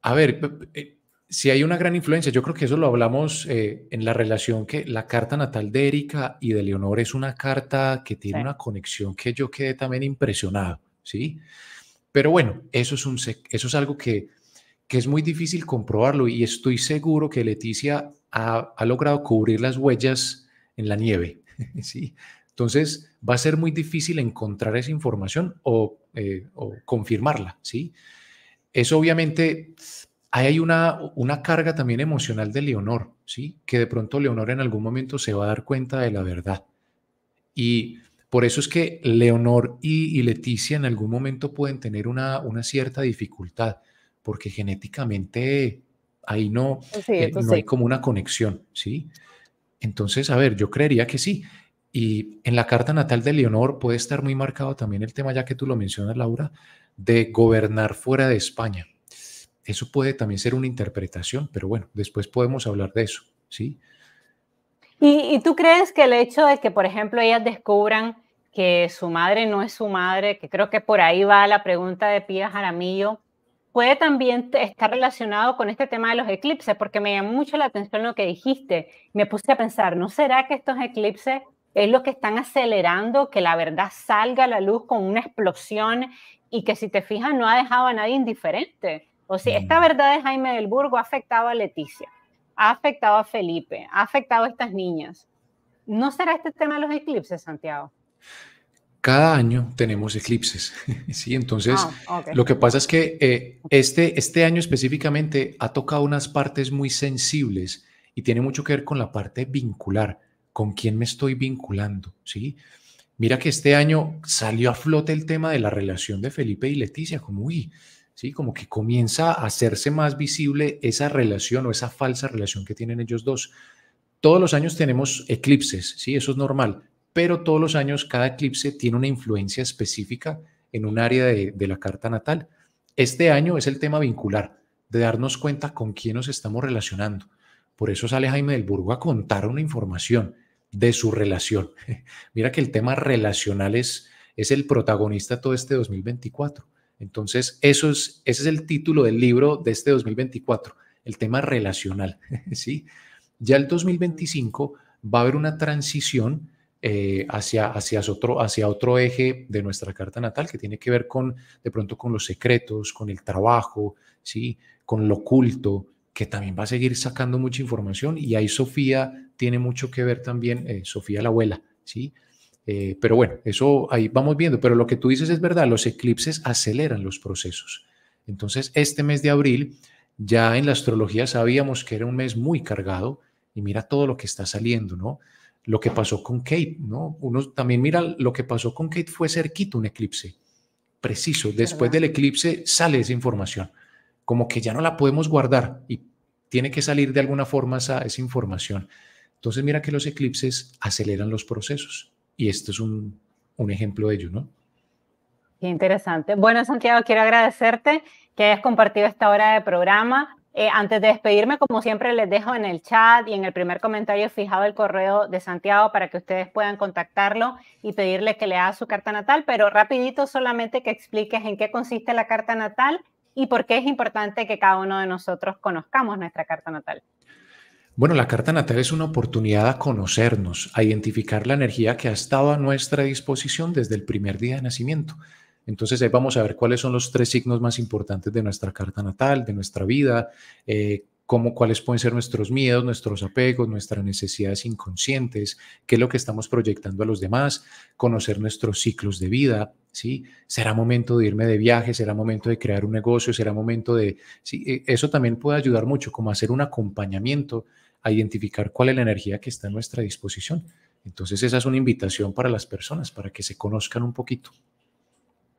a ver, eh, si hay una gran influencia, yo creo que eso lo hablamos eh, en la relación que la carta natal de Erika y de Leonor es una carta que tiene una conexión que yo quedé también impresionado, ¿sí? Pero bueno, eso es, un, eso es algo que, que es muy difícil comprobarlo y estoy seguro que Leticia ha, logrado cubrir las huellas en la nieve. ¿sí? Entonces, va a ser muy difícil encontrar esa información o, eh, confirmarla. ¿sí? Eso obviamente, hay una, una carga también emocional de Leonor, ¿sí? que de pronto Leonor en algún momento se va a dar cuenta de la verdad. Y por eso es que Leonor y, y Leticia en algún momento pueden tener una, una cierta dificultad, porque genéticamente Ahí no, eh, hay como una conexión, ¿sí? Entonces, a ver, yo creería que sí. Y en la carta natal de Leonor puede estar muy marcado también el tema, ya que tú lo mencionas, Laura, de gobernar fuera de España. Eso puede también ser una interpretación, pero bueno, después podemos hablar de eso, ¿sí? ¿Y, y tú crees que el hecho de que, por ejemplo, ellas descubran que su madre no es su madre, que creo que por ahí va la pregunta de Pía Jaramillo, puede también estar relacionado con este tema de los eclipses, porque me llamó mucho la atención lo que dijiste. Me puse a pensar, ¿no será que estos eclipses es lo que están acelerando que la verdad salga a la luz con una explosión y que si te fijas no ha dejado a nadie indiferente? O sea, esta mm. verdad de Jaime del Burgo ha afectado a Leticia, ha afectado a Felipe, ha afectado a estas niñas. ¿No será este tema de los eclipses, Santiago? Cada año tenemos eclipses, ¿sí? Entonces, ah, lo que pasa es que eh, este, este año específicamente ha tocado unas partes muy sensibles y tiene mucho que ver con la parte vincular, con quién me estoy vinculando, ¿sí? Mira que este año salió a flote el tema de la relación de Felipe y Leticia, como, uy, ¿sí? Como que comienza a hacerse más visible esa relación o esa falsa relación que tienen ellos dos. Todos los años tenemos eclipses, ¿sí? Eso es normal pero todos los años cada eclipse tiene una influencia específica en un área de, la carta natal. Este año es el tema vincular, de darnos cuenta con quién nos estamos relacionando. Por eso sale Jaime del Burgo a contar una información de su relación. Mira que el tema relacional es, el protagonista todo este 2024. Entonces, eso es, ese es el título del libro de este 2024, el tema relacional. ¿sí? Ya el 2025 va a haber una transición eh, hacia, hacia, otro, hacia otro eje de nuestra carta natal que tiene que ver con, de pronto, con los secretos, con el trabajo, ¿sí? con lo oculto, que también va a seguir sacando mucha información y ahí Sofía tiene mucho que ver también, eh, Sofía la abuela, ¿sí? Eh, pero bueno, eso ahí vamos viendo, pero lo que tú dices es verdad, los eclipses aceleran los procesos. Entonces, este mes de abril, ya en la astrología sabíamos que era un mes muy cargado y mira todo lo que está saliendo, ¿no? lo que pasó con Kate, ¿no? Uno también mira lo que pasó con Kate fue cerquito un eclipse, preciso. Después del eclipse sale esa información, como que ya no la podemos guardar y tiene que salir de alguna forma esa, esa información. Entonces mira que los eclipses aceleran los procesos y esto es un, un ejemplo de ello, ¿no? Qué interesante. Bueno, Santiago, quiero agradecerte que hayas compartido esta hora de programa. Eh, antes de despedirme, como siempre, les dejo en el chat y en el primer comentario fijado el correo de Santiago para que ustedes puedan contactarlo y pedirle que le haga su carta natal, pero rapidito solamente que expliques en qué consiste la carta natal y por qué es importante que cada uno de nosotros conozcamos nuestra carta natal. Bueno, la carta natal es una oportunidad a conocernos, a identificar la energía que ha estado a nuestra disposición desde el primer día de nacimiento. Entonces ahí vamos a ver cuáles son los tres signos más importantes de nuestra carta natal, de nuestra vida, eh, cuáles pueden ser nuestros miedos, nuestros apegos, nuestras necesidades inconscientes, qué es lo que estamos proyectando a los demás, conocer nuestros ciclos de vida, ¿sí? Será momento de irme de viaje, será momento de crear un negocio, será momento de... ¿sí? E, eso también puede ayudar mucho, como hacer un acompañamiento a identificar cuál es la energía que está a nuestra disposición. Entonces esa es una invitación para las personas, para que se conozcan un poquito.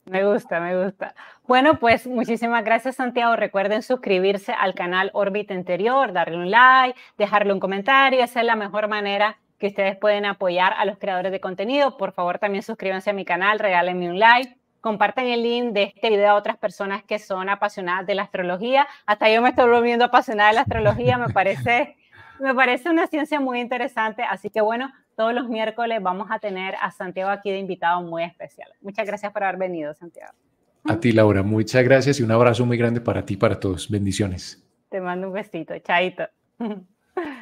Me gusta, me gusta. Bueno, pues muchísimas gracias Santiago. Recuerden suscribirse al canal Órbita Interior, darle un like, dejarle un comentario. Esa es la mejor manera que ustedes pueden apoyar a los creadores de contenido. Por favor, también suscríbanse a mi canal, regálenme un like, compartan el link de este video a otras personas que son apasionadas de la astrología. Hasta yo me estoy volviendo apasionada de la astrología, me parece, me parece una ciencia muy interesante. Así que bueno, todos los miércoles vamos a tener a Santiago aquí de invitado muy especial. Muchas gracias por haber venido, Santiago. A ti, Laura, muchas gracias y un abrazo muy grande para ti y para todos. Bendiciones. Te mando un besito. Chaito.